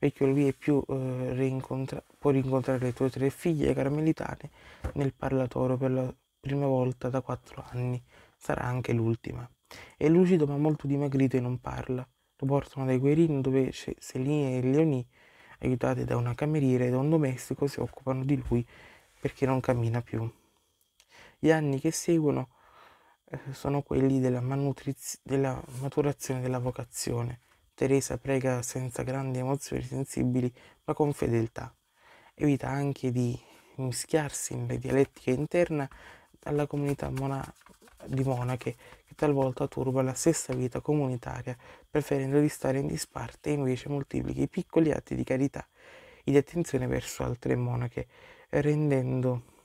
Vecchio lui più, eh, rincontra- può rincontrare le tue tre figlie carmelitane nel parlatorio per la prima volta da quattro anni, sarà anche l'ultima. È lucido ma molto dimagrito e non parla. Lo portano dai guerini dove Selina e Leonie, aiutate da una cameriera e da un domestico, si occupano di lui perché non cammina più. Gli anni che seguono eh, sono quelli della, manutriz- della maturazione della vocazione. Teresa prega senza grandi emozioni sensibili ma con fedeltà. Evita anche di mischiarsi nella dialettica interna alla comunità mona- di monache che talvolta turba la stessa vita comunitaria, preferendo di stare in disparte e invece moltiplica i piccoli atti di carità e di attenzione verso altre monache, rendendo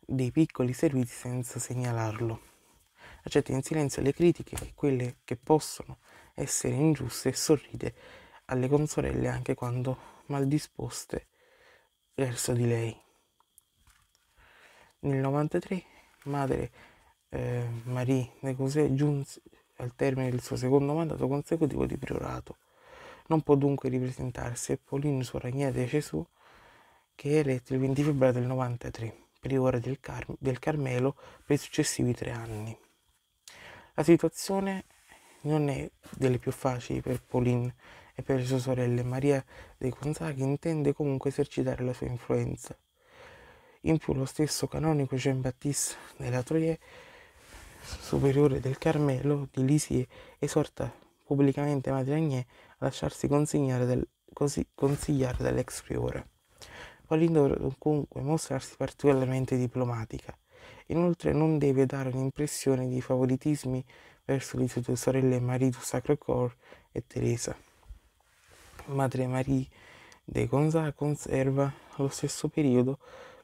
dei piccoli servizi senza segnalarlo. Accetta in silenzio le critiche e quelle che possono essere ingiuste e sorride alle consorelle anche quando mal disposte verso di lei. Nel 1993 madre eh, Marie de Cosé giunse al termine del suo secondo mandato consecutivo di priorato. Non può dunque ripresentarsi e Paulino suo ragnete Gesù, che è eletto il 20 febbraio del 1993, priore del, Car- del Carmelo, per i successivi tre anni. La situazione non è delle più facili per Pauline e per le sue sorelle. Maria dei Gonzaghi intende comunque esercitare la sua influenza in più lo stesso canonico Jean-Baptiste della Troie, superiore del Carmelo di Lisie, esorta pubblicamente Madre Agnè a lasciarsi consigliare, del, così, consigliare dall'ex priore. Pauline comunque mostrarsi particolarmente diplomatica. Inoltre non deve dare un'impressione di favoritismi verso le sue sorelle Marie du Sacre cœur e Teresa. Madre Marie de Gonzaga conserva lo stesso periodo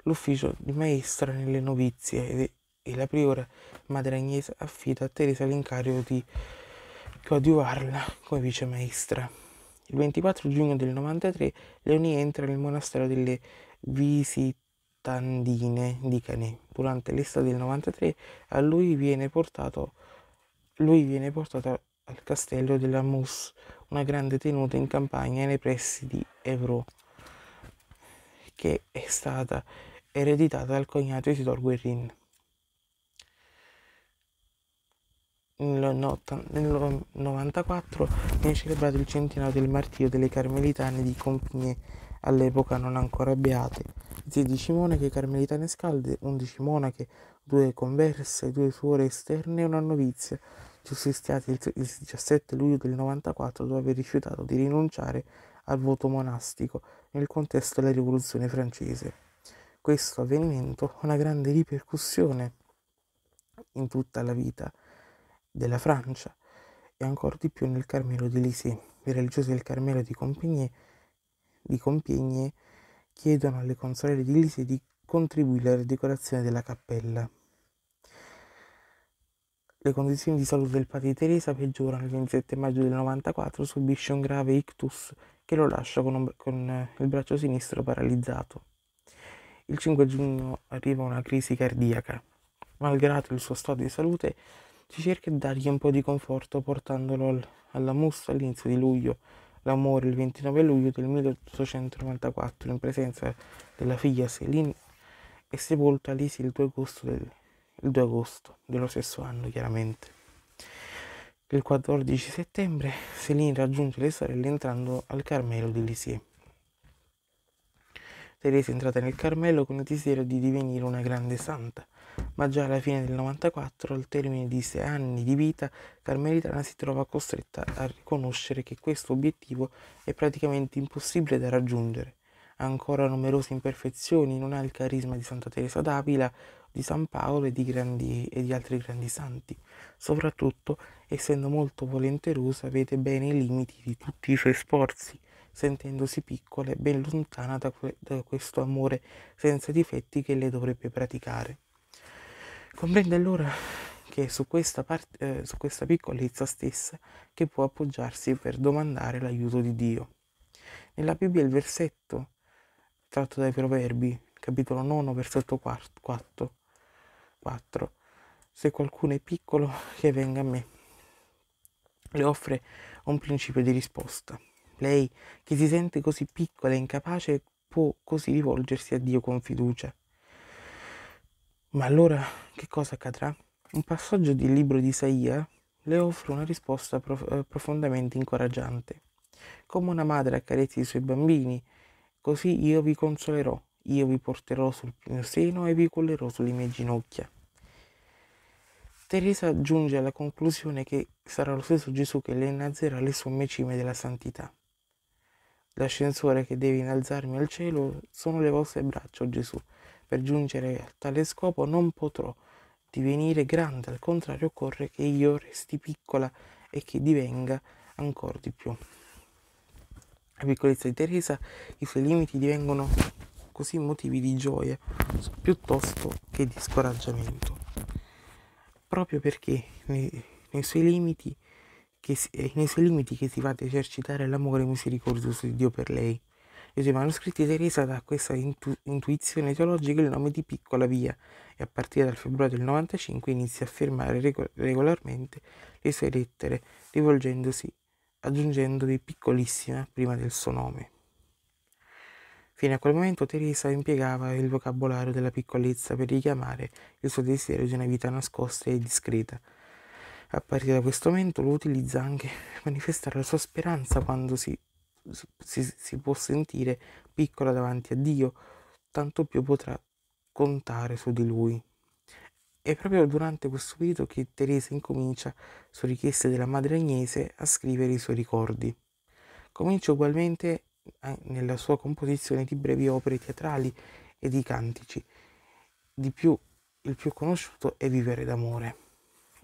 l'ufficio di maestra nelle novizie e, la priora madre Agnese affida a Teresa l'incarico di coadiuvarla come vice maestra. Il 24 giugno del 93 Leonie entra nel monastero delle Visitandine di Canè. Durante l'estate del 93 a lui viene portato, lui viene portato al castello della Mousse, una grande tenuta in campagna nei pressi di Evreux, che è stata ereditata dal cognato Isidor Guerin. Nel 1994 viene celebrato il centenario del martirio delle carmelitane di Compigne, all'epoca non ancora beate, 16 monache carmelitane scalde, 11 monache, 2 converse, 2 suore esterne e una novizia, giustiziati il 17 luglio del 1994 dopo aver rifiutato di rinunciare al voto monastico nel contesto della rivoluzione francese questo avvenimento una grande ripercussione in tutta la vita della Francia e ancora di più nel Carmelo di Lisie. I religiosi del Carmelo di Compiègne, di Compiègne chiedono alle consorelle di Lisie di contribuire alla decorazione della cappella. Le condizioni di salute del padre Teresa peggiorano il 27 maggio del 94, subisce un grave ictus che lo lascia con, un, con eh, il braccio sinistro paralizzato. Il 5 giugno arriva una crisi cardiaca. Malgrado il suo stato di salute, si cerca di dargli un po' di conforto portandolo alla Musso all'inizio di luglio, l'amore il 29 luglio del 1894 in presenza della figlia Céline e sepolta Lisi il 2 agosto, del, il 2 agosto dello stesso anno chiaramente. Il 14 settembre Céline raggiunge le sorelle entrando al Carmelo di Lisie. Teresa è entrata nel Carmelo con il desiderio di divenire una grande santa, ma già alla fine del 94, al termine di sei anni di vita carmelitana, si trova costretta a riconoscere che questo obiettivo è praticamente impossibile da raggiungere. Ha ancora numerose imperfezioni, non ha il carisma di Santa Teresa d'Avila, di San Paolo e di, grandi, e di altri grandi santi. Soprattutto, essendo molto volenterosa, vede bene i limiti di tutti i suoi sforzi sentendosi piccola e ben lontana da, que- da questo amore senza difetti che le dovrebbe praticare. Comprende allora che è su questa, part- eh, su questa piccolezza stessa che può appoggiarsi per domandare l'aiuto di Dio. Nella Bibbia il versetto tratto dai Proverbi, capitolo 9, versetto 4, 4 se qualcuno è piccolo che venga a me, le offre un principio di risposta lei, che si sente così piccola e incapace, può così rivolgersi a Dio con fiducia. Ma allora che cosa accadrà? Un passaggio del libro di Isaia le offre una risposta prof- eh, profondamente incoraggiante. Come una madre accarezza i suoi bambini, così io vi consolerò, io vi porterò sul mio seno e vi collerò sulle mie ginocchia. Teresa giunge alla conclusione che sarà lo stesso Gesù che le innalzerà le somme cime della santità. L'ascensore che deve innalzarmi al cielo sono le vostre braccia, Gesù. Per giungere a tale scopo non potrò divenire grande, al contrario occorre che io resti piccola e che divenga ancora di più. La piccolezza di Teresa, i suoi limiti divengono così motivi di gioia piuttosto che di scoraggiamento, proprio perché nei, nei suoi limiti che è eh, nei suoi limiti che si va ad esercitare l'amore misericordioso di Dio per lei. I suoi manoscritti Teresa dà a questa intu- intuizione teologica il nome di piccola via e a partire dal febbraio del 95 inizia a firmare rego- regolarmente le sue lettere, rivolgendosi, aggiungendovi piccolissima prima del suo nome. Fino a quel momento Teresa impiegava il vocabolario della piccolezza per richiamare il suo desiderio di una vita nascosta e discreta, a partire da questo momento lo utilizza anche per manifestare la sua speranza quando si, si, si può sentire piccola davanti a Dio, tanto più potrà contare su di lui. È proprio durante questo periodo che Teresa incomincia, su richieste della madre Agnese, a scrivere i suoi ricordi. Comincia ugualmente eh, nella sua composizione di brevi opere teatrali e di cantici. Di più, il più conosciuto è Vivere d'amore.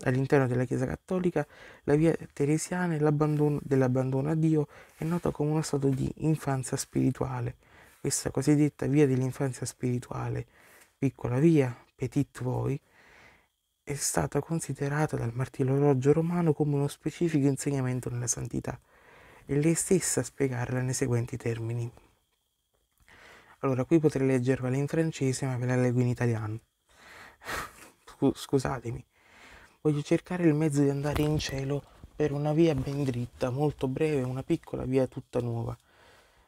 All'interno della Chiesa Cattolica, la via teresiana dell'abbandono a Dio è nota come uno stato di infanzia spirituale. Questa cosiddetta via dell'infanzia spirituale, piccola via, petit voi, è stata considerata dal martirologio romano come uno specifico insegnamento nella santità e lei stessa a spiegarla nei seguenti termini. Allora, qui potrei leggervela in francese, ma ve la leggo in italiano. Scusatemi. Voglio cercare il mezzo di andare in cielo per una via ben dritta, molto breve, una piccola via tutta nuova.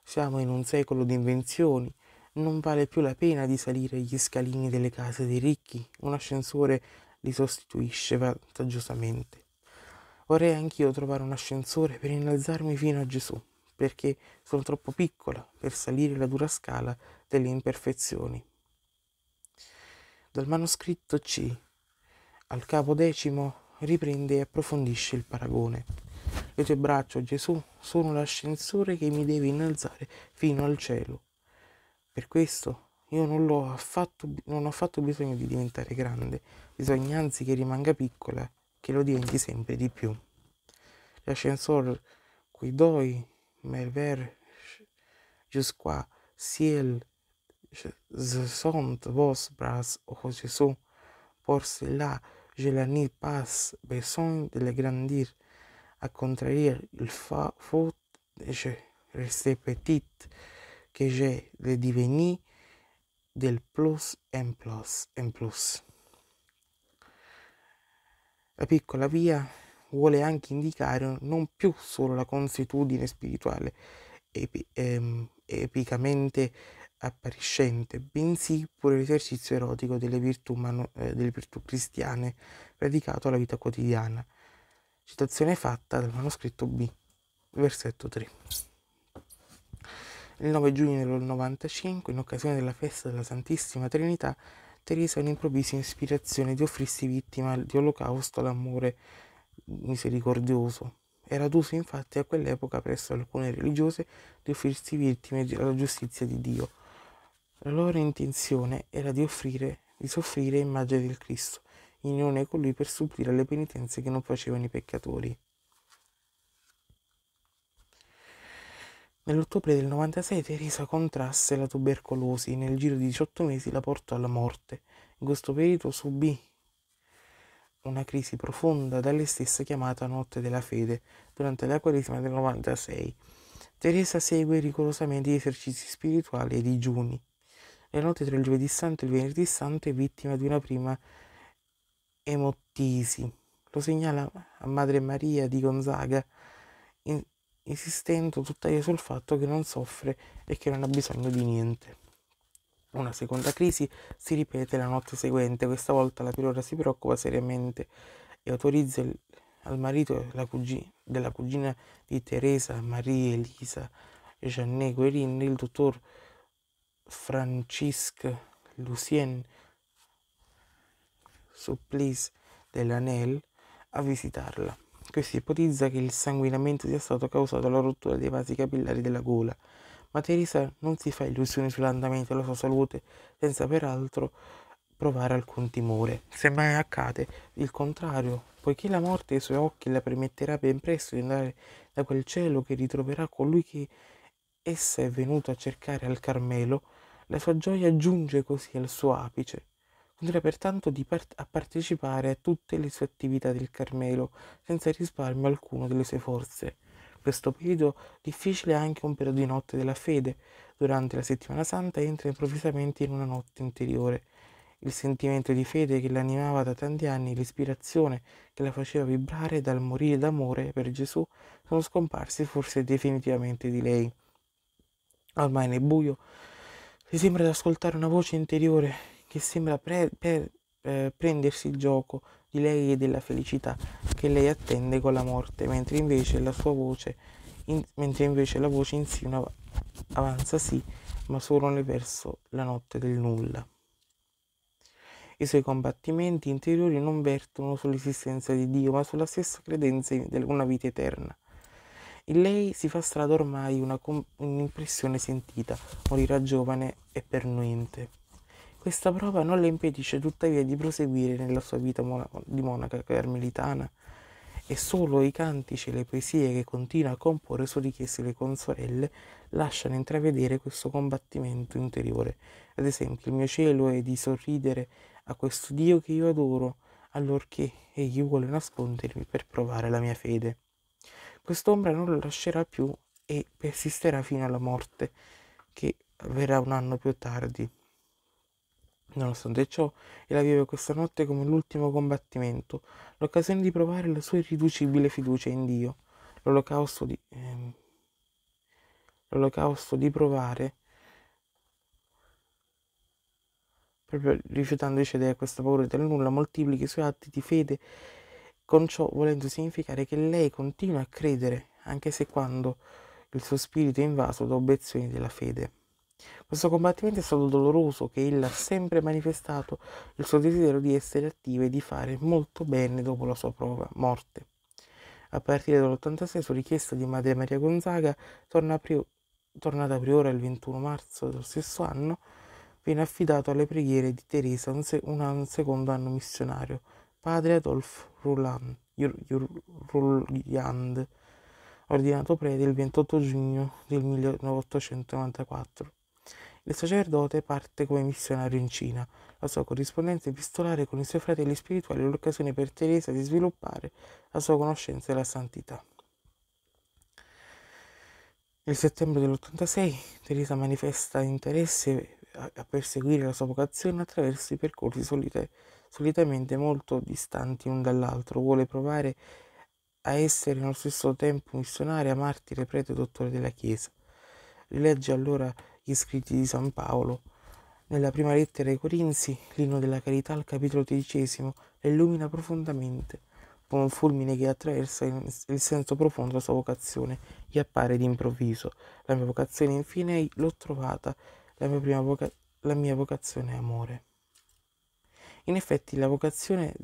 Siamo in un secolo di invenzioni, non vale più la pena di salire gli scalini delle case dei ricchi, un ascensore li sostituisce vantaggiosamente. Vorrei anch'io trovare un ascensore per innalzarmi fino a Gesù, perché sono troppo piccola per salire la dura scala delle imperfezioni. Dal manoscritto C al capo decimo riprende e approfondisce il paragone. Le tue braccia, Gesù, sono l'ascensore che mi deve innalzare fino al cielo. Per questo io non, ho affatto, non ho affatto bisogno di diventare grande, bisogna anzi che rimanga piccola, che lo diventi sempre di più. L'ascensore qui doi, merver, jusqu'à ciel, sont vos bras, oh Gesù, forse là, Je la passe besoin de le grandir. À contraire, il faut que je reste petite, que j'ai le devienne del plus en plus en plus. La piccola via vuole anche indicare non più solo la consuetudine spirituale ep- ehm, epicamente appariscente, bensì pure l'esercizio erotico delle virtù, manu- eh, delle virtù cristiane praticato alla vita quotidiana. Citazione fatta dal manoscritto B, versetto 3. Il 9 giugno del 95, in occasione della festa della Santissima Trinità, Teresa ha un'improvvisa ispirazione di offrirsi vittima di olocausto all'amore misericordioso. Era d'uso infatti a quell'epoca presso alcune religiose di offrirsi vittime alla giustizia di Dio. La loro intenzione era di, offrire, di soffrire in maggio del Cristo, in unione con lui per supplire le penitenze che non facevano i peccatori. Nell'ottobre del 96 Teresa contrasse la tubercolosi e nel giro di 18 mesi la portò alla morte. In questo periodo subì una crisi profonda dalle stesse chiamata Notte della Fede durante la Quaresima del 96. Teresa segue rigorosamente gli esercizi spirituali e i digiuni. Le notte tra il giovedì santo e il venerdì santo è vittima di una prima emottisi. Lo segnala a Madre Maria di Gonzaga, in, insistendo tuttavia sul fatto che non soffre e che non ha bisogno di niente. Una seconda crisi si ripete la notte seguente, questa volta la priora si preoccupa seriamente e autorizza il, al marito della cugina, della cugina di Teresa, Maria Elisa Jeannet Guerin, il dottor Francisque Lucien Supplice dell'Anel a visitarla. Questo ipotizza che il sanguinamento sia stato causato dalla rottura dei vasi capillari della gola, ma Teresa non si fa illusioni sull'andamento della sua salute senza peraltro provare alcun timore. Se mai accade il contrario, poiché la morte ai suoi occhi la permetterà ben presto di andare da quel cielo che ritroverà colui che essa è venuta a cercare al Carmelo, la sua gioia giunge così al suo apice. Continua pertanto part- a partecipare a tutte le sue attività del Carmelo, senza risparmio alcuno delle sue forze. Questo periodo difficile è anche un periodo di notte della fede. Durante la settimana santa entra improvvisamente in una notte interiore. Il sentimento di fede che l'animava da tanti anni, l'ispirazione che la faceva vibrare dal morire d'amore per Gesù, sono scomparsi forse definitivamente di lei. Ormai nel buio si sembra di ascoltare una voce interiore che sembra pre- per, eh, prendersi il gioco di lei e della felicità che lei attende con la morte, mentre invece la sua voce, in, mentre invece la voce in sé una, avanza sì, ma solo nel verso la notte del nulla. I suoi combattimenti interiori non vertono sull'esistenza di Dio, ma sulla stessa credenza di una vita eterna. In lei si fa strada ormai una com- un'impressione sentita, morirà giovane e per niente. Questa prova non le impedisce tuttavia di proseguire nella sua vita mona- di monaca carmelitana e solo i cantici e le poesie che continua a comporre su richieste le consorelle lasciano intravedere questo combattimento interiore. Ad esempio, il mio cielo è di sorridere a questo Dio che io adoro, allorché egli vuole nascondermi per provare la mia fede. Quest'ombra non lo lascerà più e persisterà fino alla morte, che avverrà un anno più tardi. Nonostante ciò, ella vive questa notte come l'ultimo combattimento, l'occasione di provare la sua irriducibile fiducia in Dio, l'olocausto di, ehm, l'olocausto di provare, proprio rifiutando di cedere a questa paura del nulla, moltiplichi i suoi atti di fede con ciò volendo significare che lei continua a credere, anche se quando il suo spirito è invaso da obiezioni della fede. Questo combattimento è stato doloroso, che ella ha sempre manifestato il suo desiderio di essere attiva e di fare molto bene dopo la sua prova morte. A partire dall'86, su richiesta di Madre Maria Gonzaga, torna pri- tornata a Priora il 21 marzo dello stesso anno, viene affidato alle preghiere di Teresa un, se- un secondo anno missionario, Padre Adolf Ruland, Rouland, ordinato prete il 28 giugno del 1894. Il sacerdote parte come missionario in Cina. La sua corrispondenza epistolare con i suoi fratelli spirituali è l'occasione per Teresa di sviluppare la sua conoscenza della santità. Nel settembre dell'86 Teresa manifesta interesse a perseguire la sua vocazione attraverso i percorsi solite, solitamente molto distanti l'un dall'altro, vuole provare a essere nello stesso tempo missionaria, martire, prete e dottore della Chiesa. Rilegge allora gli scritti di San Paolo. Nella prima lettera ai Corinzi, l'inno della carità al capitolo tredicesimo la illumina profondamente, come un fulmine che attraversa il senso profondo della sua vocazione, gli appare d'improvviso. La mia vocazione infine l'ho trovata la mia, prima voca- la mia vocazione è amore. In effetti la vocazione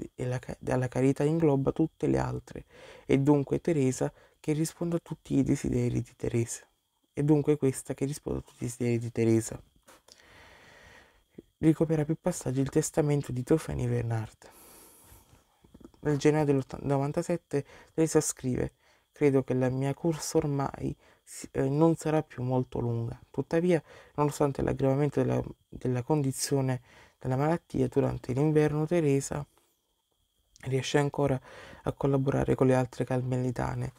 alla carità ingloba tutte le altre, e dunque Teresa che risponde a tutti i desideri di Teresa. E dunque questa che risponde a tutti i desideri di Teresa. Ricopera più passaggi il testamento di Tofani Bernard. Nel gennaio del 97 Teresa scrive Credo che la mia corsa ormai eh, non sarà più molto lunga. Tuttavia, nonostante l'aggravamento della, della condizione della malattia durante l'inverno, Teresa riesce ancora a collaborare con le altre carmelitane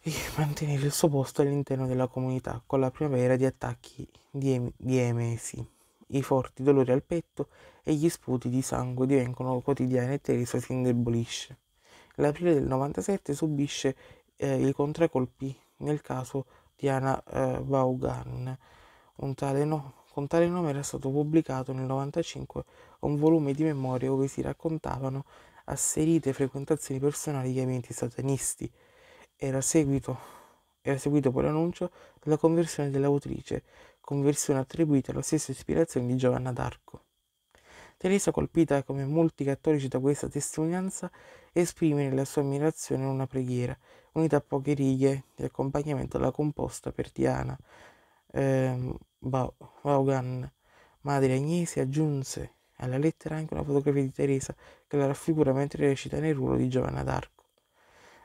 e mantenere il suo posto all'interno della comunità con la primavera di attacchi di, em- di emesi. I forti dolori al petto e gli sputi di sangue divengono quotidiani e Teresa si indebolisce. L'aprile del 97 subisce eh, i contraccolpi nel caso di Anna eh, Vaughan. Tale no- con tale nome era stato pubblicato nel 1995 un volume di memorie dove si raccontavano asserite frequentazioni personali di eventi satanisti. Era seguito, era seguito poi l'annuncio della conversione dell'autrice, conversione attribuita alla stessa ispirazione di Giovanna d'Arco. Teresa, colpita come molti cattolici da questa testimonianza, esprime la sua ammirazione in una preghiera, unita a poche righe di accompagnamento alla composta per Diana. Eh, Vaughan, madre Agnese, aggiunse alla lettera anche una fotografia di Teresa che la raffigura mentre recita nel ruolo di Giovanna d'Arco.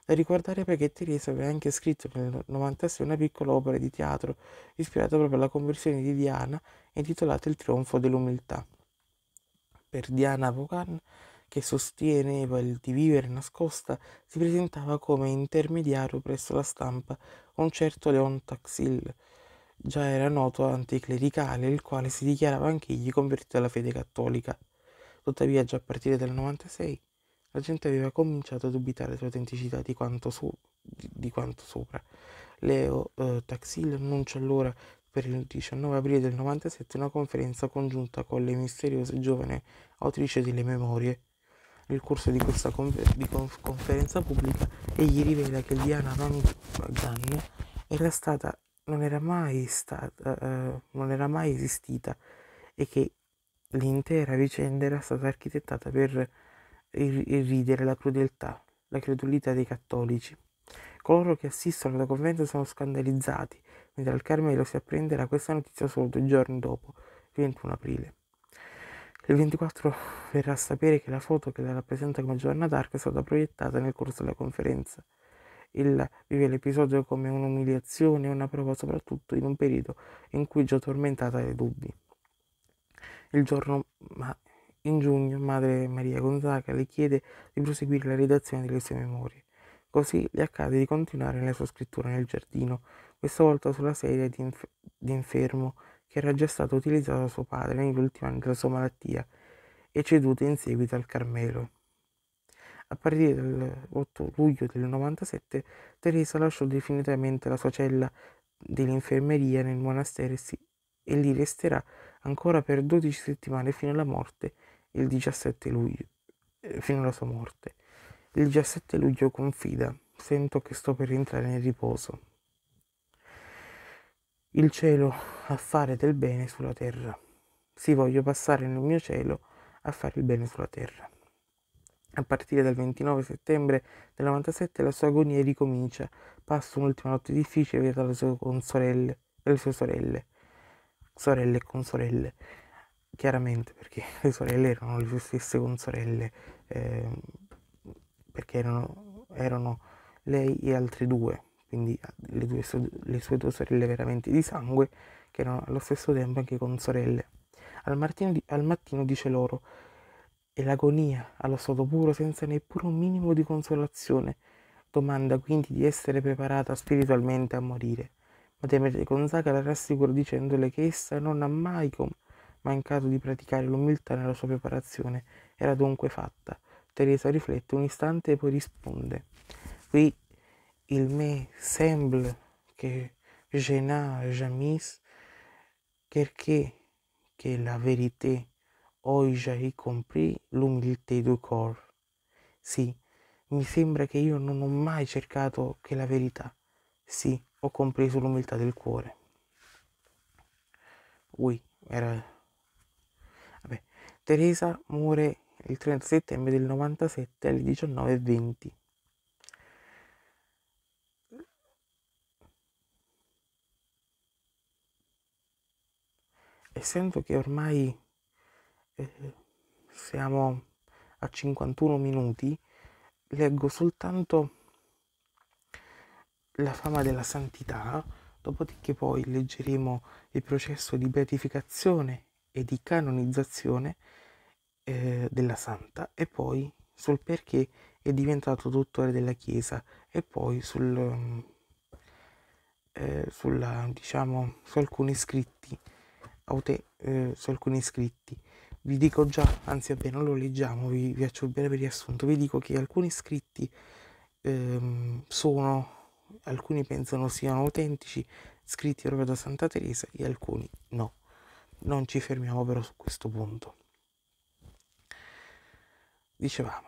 Da ricordare perché Teresa aveva anche scritto nel 1996 una piccola opera di teatro ispirata proprio alla conversione di Diana intitolata Il trionfo dell'umiltà per Diana Vaughan, che sosteneva il di vivere nascosta, si presentava come intermediario presso la stampa un certo Leon Taxil, già era noto anticlericale, il quale si dichiarava anch'egli convertito alla fede cattolica. Tuttavia, già a partire dal 96, la gente aveva cominciato a dubitare sull'autenticità di, so- di quanto sopra. Leo eh, Taxil annuncia allora per il 19 aprile del 97 una conferenza congiunta con le misteriose giovane autrice delle memorie. Nel corso di questa confer- di conf- conferenza pubblica egli rivela che Diana Roni Gann era stata, non, era mai stata, uh, eh, eh, non era mai esistita e che l'intera vicenda era stata architettata per irridere la crudeltà, la credulità dei cattolici. Coloro che assistono alla conferenza sono scandalizzati mentre al Carmelo si apprenderà questa notizia solo due giorni dopo, il 21 aprile. Il 24 verrà a sapere che la foto che la rappresenta come Giovanna d'Arco è stata proiettata nel corso della conferenza. Il vive l'episodio come un'umiliazione e una prova soprattutto in un periodo in cui è già tormentata dai dubbi. Il giorno ma, in giugno madre Maria Gonzaga le chiede di proseguire la redazione delle sue memorie. Così le accade di continuare la sua scrittura nel giardino questa volta sulla sedia di, inf- di infermo che era già stato utilizzato da suo padre negli ultimi anni della sua malattia e ceduto in seguito al Carmelo. A partire dal 8 luglio del 97, Teresa lasciò definitivamente la sua cella dell'infermeria nel monastero e lì resterà ancora per 12 settimane fino alla morte il 17 luglio, eh, fino alla sua morte. Il 17 luglio confida, sento che sto per entrare nel riposo il cielo a fare del bene sulla terra. Sì, voglio passare nel mio cielo a fare il bene sulla terra. A partire dal 29 settembre del 97 la sua agonia ricomincia. Passa un'ultima notte difficile via dalle sue, consorelle, dalle sue sorelle. Sorelle e consorelle. Chiaramente perché le sorelle erano le sue stesse consorelle. Eh, perché erano, erano lei e altre due quindi ah, le, due, le sue due sorelle veramente di sangue, che erano allo stesso tempo anche consorelle. Al mattino, al mattino dice loro, e l'agonia allo stato puro senza neppure un minimo di consolazione, domanda quindi di essere preparata spiritualmente a morire. Ma Demetri Gonzaga la rassicura dicendole che essa non ha mai mancato di praticare l'umiltà nella sua preparazione, era dunque fatta. Teresa riflette un istante e poi risponde. Qui il me semble che je n'ai jamais cerché que la vérité o j'ai compris l'umiltà del cuore. Sì, mi sembra che io non ho mai cercato che la verità. Sì, ho compreso l'umiltà del cuore. Ui, era... Vabbè. Teresa muore il 30 settembre del 97 alle 19.20. essendo che ormai eh, siamo a 51 minuti, leggo soltanto la fama della santità, dopodiché poi leggeremo il processo di beatificazione e di canonizzazione eh, della santa e poi sul perché è diventato dottore della Chiesa e poi sul, eh, sulla, diciamo, su alcuni scritti aute, eh, su alcuni scritti. Vi dico già, anzi vabbè non lo leggiamo, vi, vi faccio breve riassunto, vi dico che alcuni scritti ehm, sono, alcuni pensano siano autentici, scritti proprio da Santa Teresa e alcuni no. Non ci fermiamo però su questo punto. Dicevamo,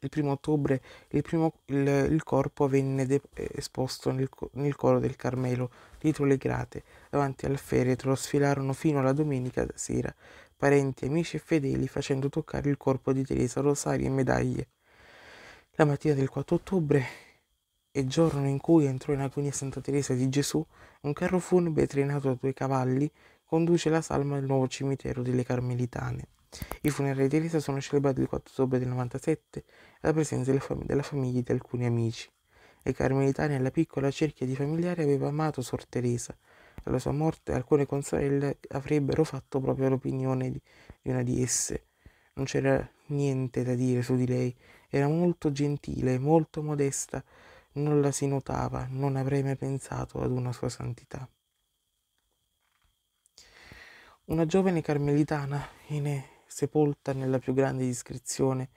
il primo ottobre il, primo, il, il corpo venne de- eh, esposto nel, nel coro del Carmelo dietro le grate, davanti al feretro, sfilarono fino alla domenica sera, parenti, amici e fedeli, facendo toccare il corpo di Teresa, rosari e medaglie. La mattina del 4 ottobre, e giorno in cui entrò in agonia Santa Teresa di Gesù, un carro funebre trainato da due cavalli conduce la salma al nuovo cimitero delle Carmelitane. I funerali di Teresa sono celebrati il 4 ottobre del 97 alla presenza della famiglia di alcuni amici e carmelitane e piccola cerchia di familiari aveva amato Sor Teresa. Alla sua morte alcune consorelle avrebbero fatto proprio l'opinione di, una di esse. Non c'era niente da dire su di lei. Era molto gentile, molto modesta. Non la si notava, non avrei mai pensato ad una sua santità. Una giovane carmelitana viene sepolta nella più grande discrezione,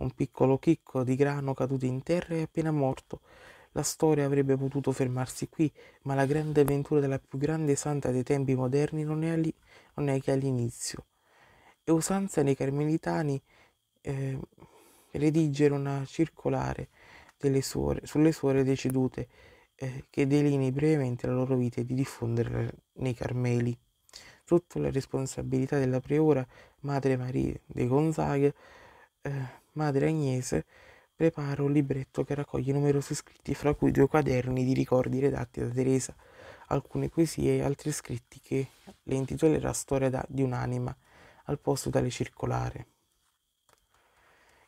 un piccolo chicco di grano caduto in terra e appena morto. La storia avrebbe potuto fermarsi qui, ma la grande avventura della più grande santa dei tempi moderni non è, alli- non è che all'inizio. È usanza nei carmelitani eh, redigere una circolare suore, sulle suore decedute eh, che delinei brevemente la loro vita e di diffonderla nei Carmeli. Sotto la responsabilità della priora Madre Maria de Gonzaga, eh, madre Agnese, prepara un libretto che raccoglie numerosi scritti, fra cui due quaderni di ricordi redatti da Teresa, alcune poesie e altri scritti che le intitolerà Storia da, di un'anima, al posto tale circolare.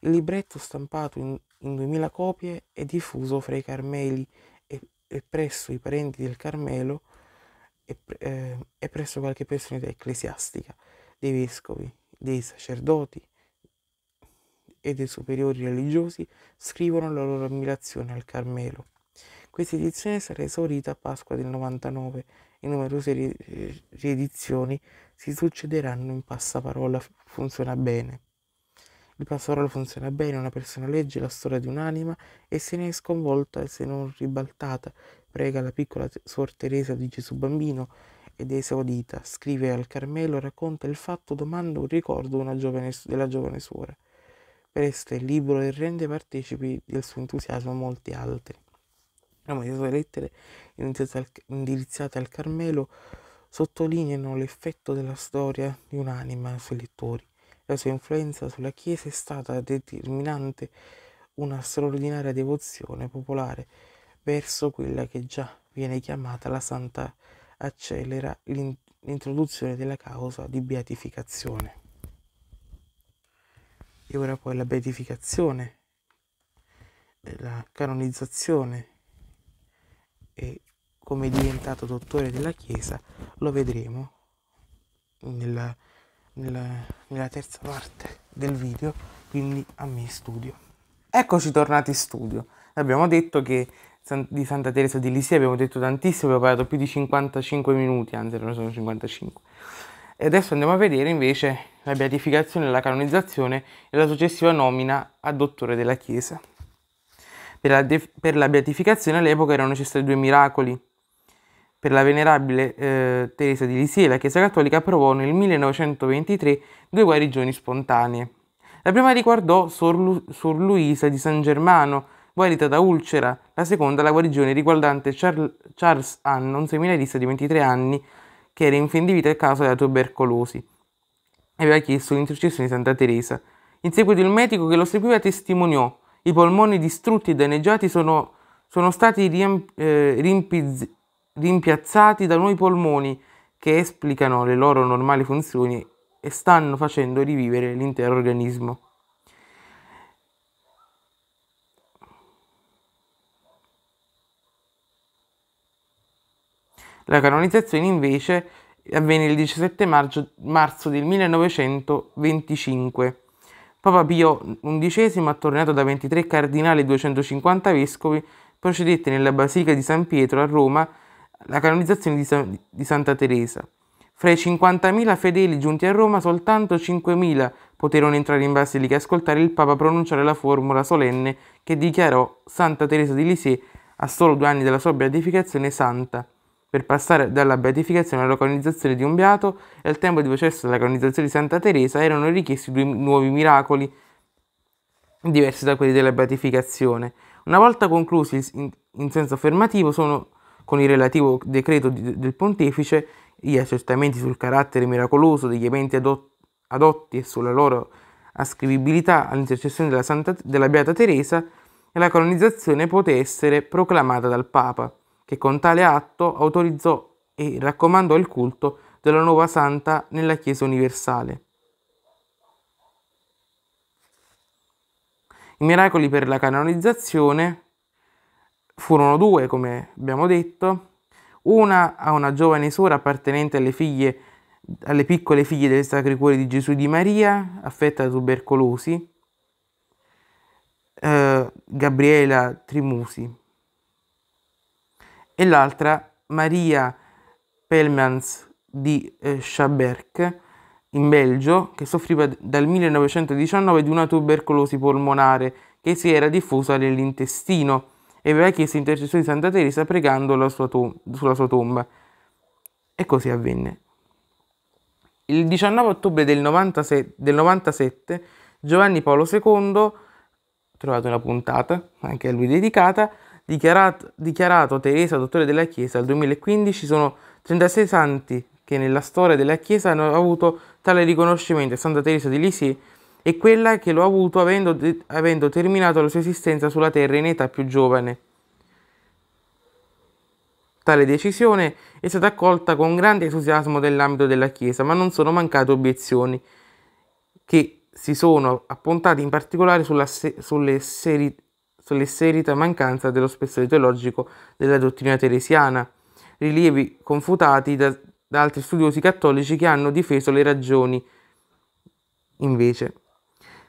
Il libretto, stampato in, in 2000 copie, è diffuso fra i Carmeli e, e presso i parenti del Carmelo e, eh, e presso qualche personalità ecclesiastica, dei vescovi, dei sacerdoti, e dei superiori religiosi scrivono la loro ammirazione al Carmelo. Questa edizione sarà esaurita a Pasqua del 99 e numerose riedizioni si succederanno in passaparola funziona bene. Il passaparola funziona bene, una persona legge la storia di un'anima e se ne è sconvolta e se non ribaltata, prega la piccola suor Teresa di Gesù Bambino ed esaudita, scrive al Carmelo, racconta il fatto, domanda un ricordo giovane, della giovane suora per essere libero e rende partecipi del suo entusiasmo molti altri. Le sue lettere, indirizzate al Carmelo, sottolineano l'effetto della storia di un'anima sui lettori. La sua influenza sulla Chiesa è stata determinante una straordinaria devozione popolare verso quella che già viene chiamata la Santa Accelera, l'introduzione della causa di beatificazione e ora poi la beatificazione, la canonizzazione e come è diventato dottore della Chiesa lo vedremo nella, nella, nella terza parte del video, quindi a me studio. Eccoci tornati in studio. Abbiamo detto che di Santa Teresa di Lisia abbiamo detto tantissimo, abbiamo parlato più di 55 minuti, anzi non sono 55. E adesso andiamo a vedere invece la beatificazione, la canonizzazione e la successiva nomina a dottore della Chiesa. Per la, per la beatificazione all'epoca erano necessari due miracoli. Per la venerabile eh, Teresa di Lisie la Chiesa Cattolica approvò nel 1923 due guarigioni spontanee. La prima riguardò Sor, Lu Sor Luisa di San Germano, guarita da ulcera, la seconda la guarigione riguardante Charles Anno, un seminarista di 23 anni, che era in fin di vita a causa della tubercolosi. Aveva chiesto l'intercessione di Santa Teresa. In seguito il medico che lo seguiva testimoniò i polmoni distrutti e danneggiati sono, sono stati riemp- eh, rimpiz- rimpiazzati da nuovi polmoni che esplicano le loro normali funzioni e stanno facendo rivivere l'intero organismo. La canonizzazione invece avvenne il 17 marzo, marzo del 1925. Papa Pio XI, attornato da 23 cardinali e 250 vescovi, procedette nella Basilica di San Pietro a Roma la canonizzazione di, San, di Santa Teresa. Fra i 50.000 fedeli giunti a Roma, soltanto 5.000 poterono entrare in basilica e ascoltare il Papa pronunciare la formula solenne che dichiarò Santa Teresa di Lisée, a solo due anni dalla sua beatificazione, santa per passare dalla beatificazione alla canonizzazione di un beato e al tempo di processo della canonizzazione di Santa Teresa erano richiesti due nuovi miracoli diversi da quelli della beatificazione. Una volta conclusi in, senso affermativo sono con il relativo decreto di, del pontefice gli accertamenti sul carattere miracoloso degli eventi adot, adotti e sulla loro ascrivibilità all'intercessione della, Santa, della Beata Teresa e la canonizzazione poté essere proclamata dal Papa che con tale atto autorizzò e raccomandò il culto della nuova santa nella Chiesa universale. I miracoli per la canonizzazione furono due, come abbiamo detto, una a una giovane suora appartenente alle, figlie, alle piccole figlie del Sacro Cuore di Gesù di Maria, affetta da tubercolosi, eh, Gabriela Trimusi e l'altra Maria Pelmans di eh, Schaberk in Belgio che soffriva dal 1919 di una tubercolosi polmonare che si era diffusa nell'intestino e aveva chiesto intercessione di Santa Teresa pregando sua sulla sua tomba. E così avvenne. Il 19 ottobre del 97, del 97 Giovanni Paolo II, trovate una puntata anche a lui dedicata, dichiarato, dichiarato Teresa dottore della Chiesa nel 2015, sono 36 santi che nella storia della Chiesa hanno avuto tale riconoscimento. Santa Teresa di Lisieux è quella che lo ha avuto avendo, avendo terminato la sua esistenza sulla terra in età più giovane. Tale decisione è stata accolta con grande entusiasmo nell'ambito della Chiesa, ma non sono mancate obiezioni che si sono appuntate in particolare sulla se- sulle seri- sull'esserita mancanza dello spessore teologico della dottrina teresiana, rilievi confutati da, da altri studiosi cattolici che hanno difeso le ragioni invece.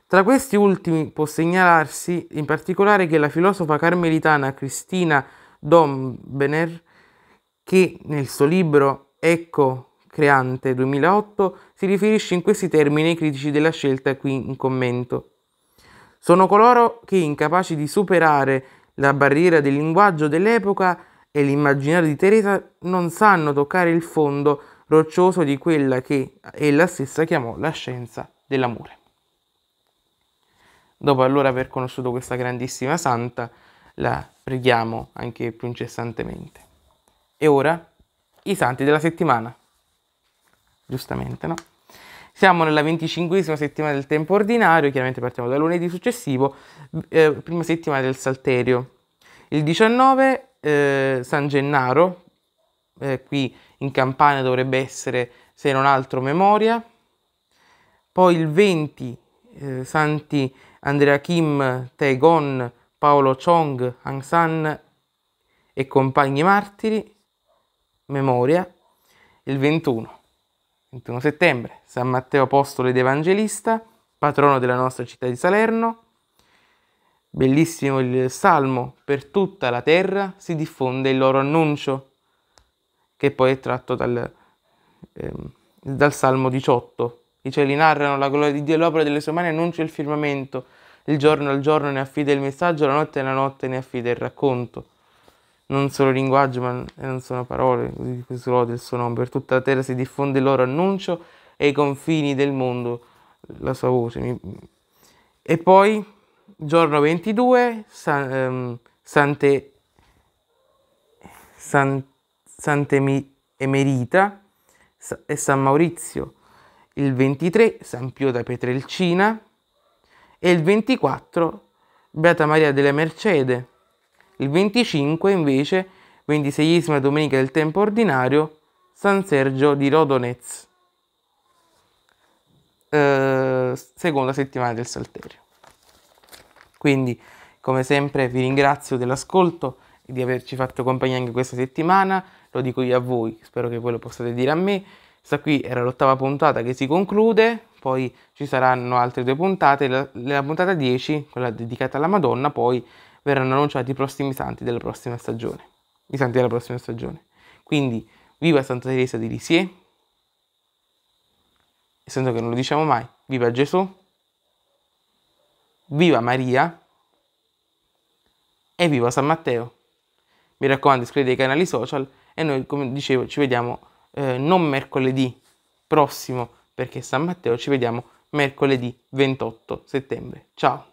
Tra questi ultimi può segnalarsi in particolare che la filosofa carmelitana Cristina Dombener, che nel suo libro Ecco Creante 2008 si riferisce in questi termini ai critici della scelta qui in commento. Sono coloro che, incapaci di superare la barriera del linguaggio dell'epoca e l'immaginario di Teresa, non sanno toccare il fondo roccioso di quella che ella stessa chiamò la scienza dell'amore. Dopo allora aver conosciuto questa grandissima santa, la preghiamo anche più incessantemente. E ora i santi della settimana. Giustamente, no? Siamo nella venticinquesima settimana del tempo ordinario, chiaramente partiamo dal lunedì successivo, eh, prima settimana del Salterio. Il 19 eh, San Gennaro, eh, qui in Campania dovrebbe essere se non altro memoria. Poi il 20 eh, Santi Andrea Kim, Taegon, Paolo Chong, Hang San e compagni martiri, memoria, il 21. 21 settembre, San Matteo Apostolo ed Evangelista, patrono della nostra città di Salerno. Bellissimo il salmo, per tutta la terra si diffonde il loro annuncio, che poi è tratto dal, ehm, dal Salmo 18. I cieli narrano la gloria di Dio, e l'opera delle sue mani annuncia il firmamento, il giorno al giorno ne affida il messaggio, la notte alla notte ne affida il racconto non sono linguaggio ma non sono parole, così questo lode il suo nome, per tutta la terra si diffonde il loro annuncio e i confini del mondo la sua voce. E poi, giorno 22, San, ehm, Sante, San, Sante Emerita e San Maurizio, il 23 San Pio da Petrelcina e il 24 Beata Maria della Mercede il 25 invece, 26esima domenica del tempo ordinario, San Sergio di Rodonez, eh, seconda settimana del Salterio. Quindi, come sempre, vi ringrazio dell'ascolto e di averci fatto compagnia anche questa settimana. Lo dico io a voi, spero che voi lo possiate dire a me. Questa qui era l'ottava puntata che si conclude, poi ci saranno altre due puntate, la, la puntata 10, quella dedicata alla Madonna, poi verranno annunciati i prossimi santi della prossima stagione. I santi della prossima stagione. Quindi, viva Santa Teresa di Lisieux, essendo che non lo diciamo mai, viva Gesù, viva Maria e viva San Matteo. Mi raccomando, iscrivetevi ai canali social e noi, come dicevo, ci vediamo eh, non mercoledì prossimo perché San Matteo, ci vediamo mercoledì 28 settembre. Ciao!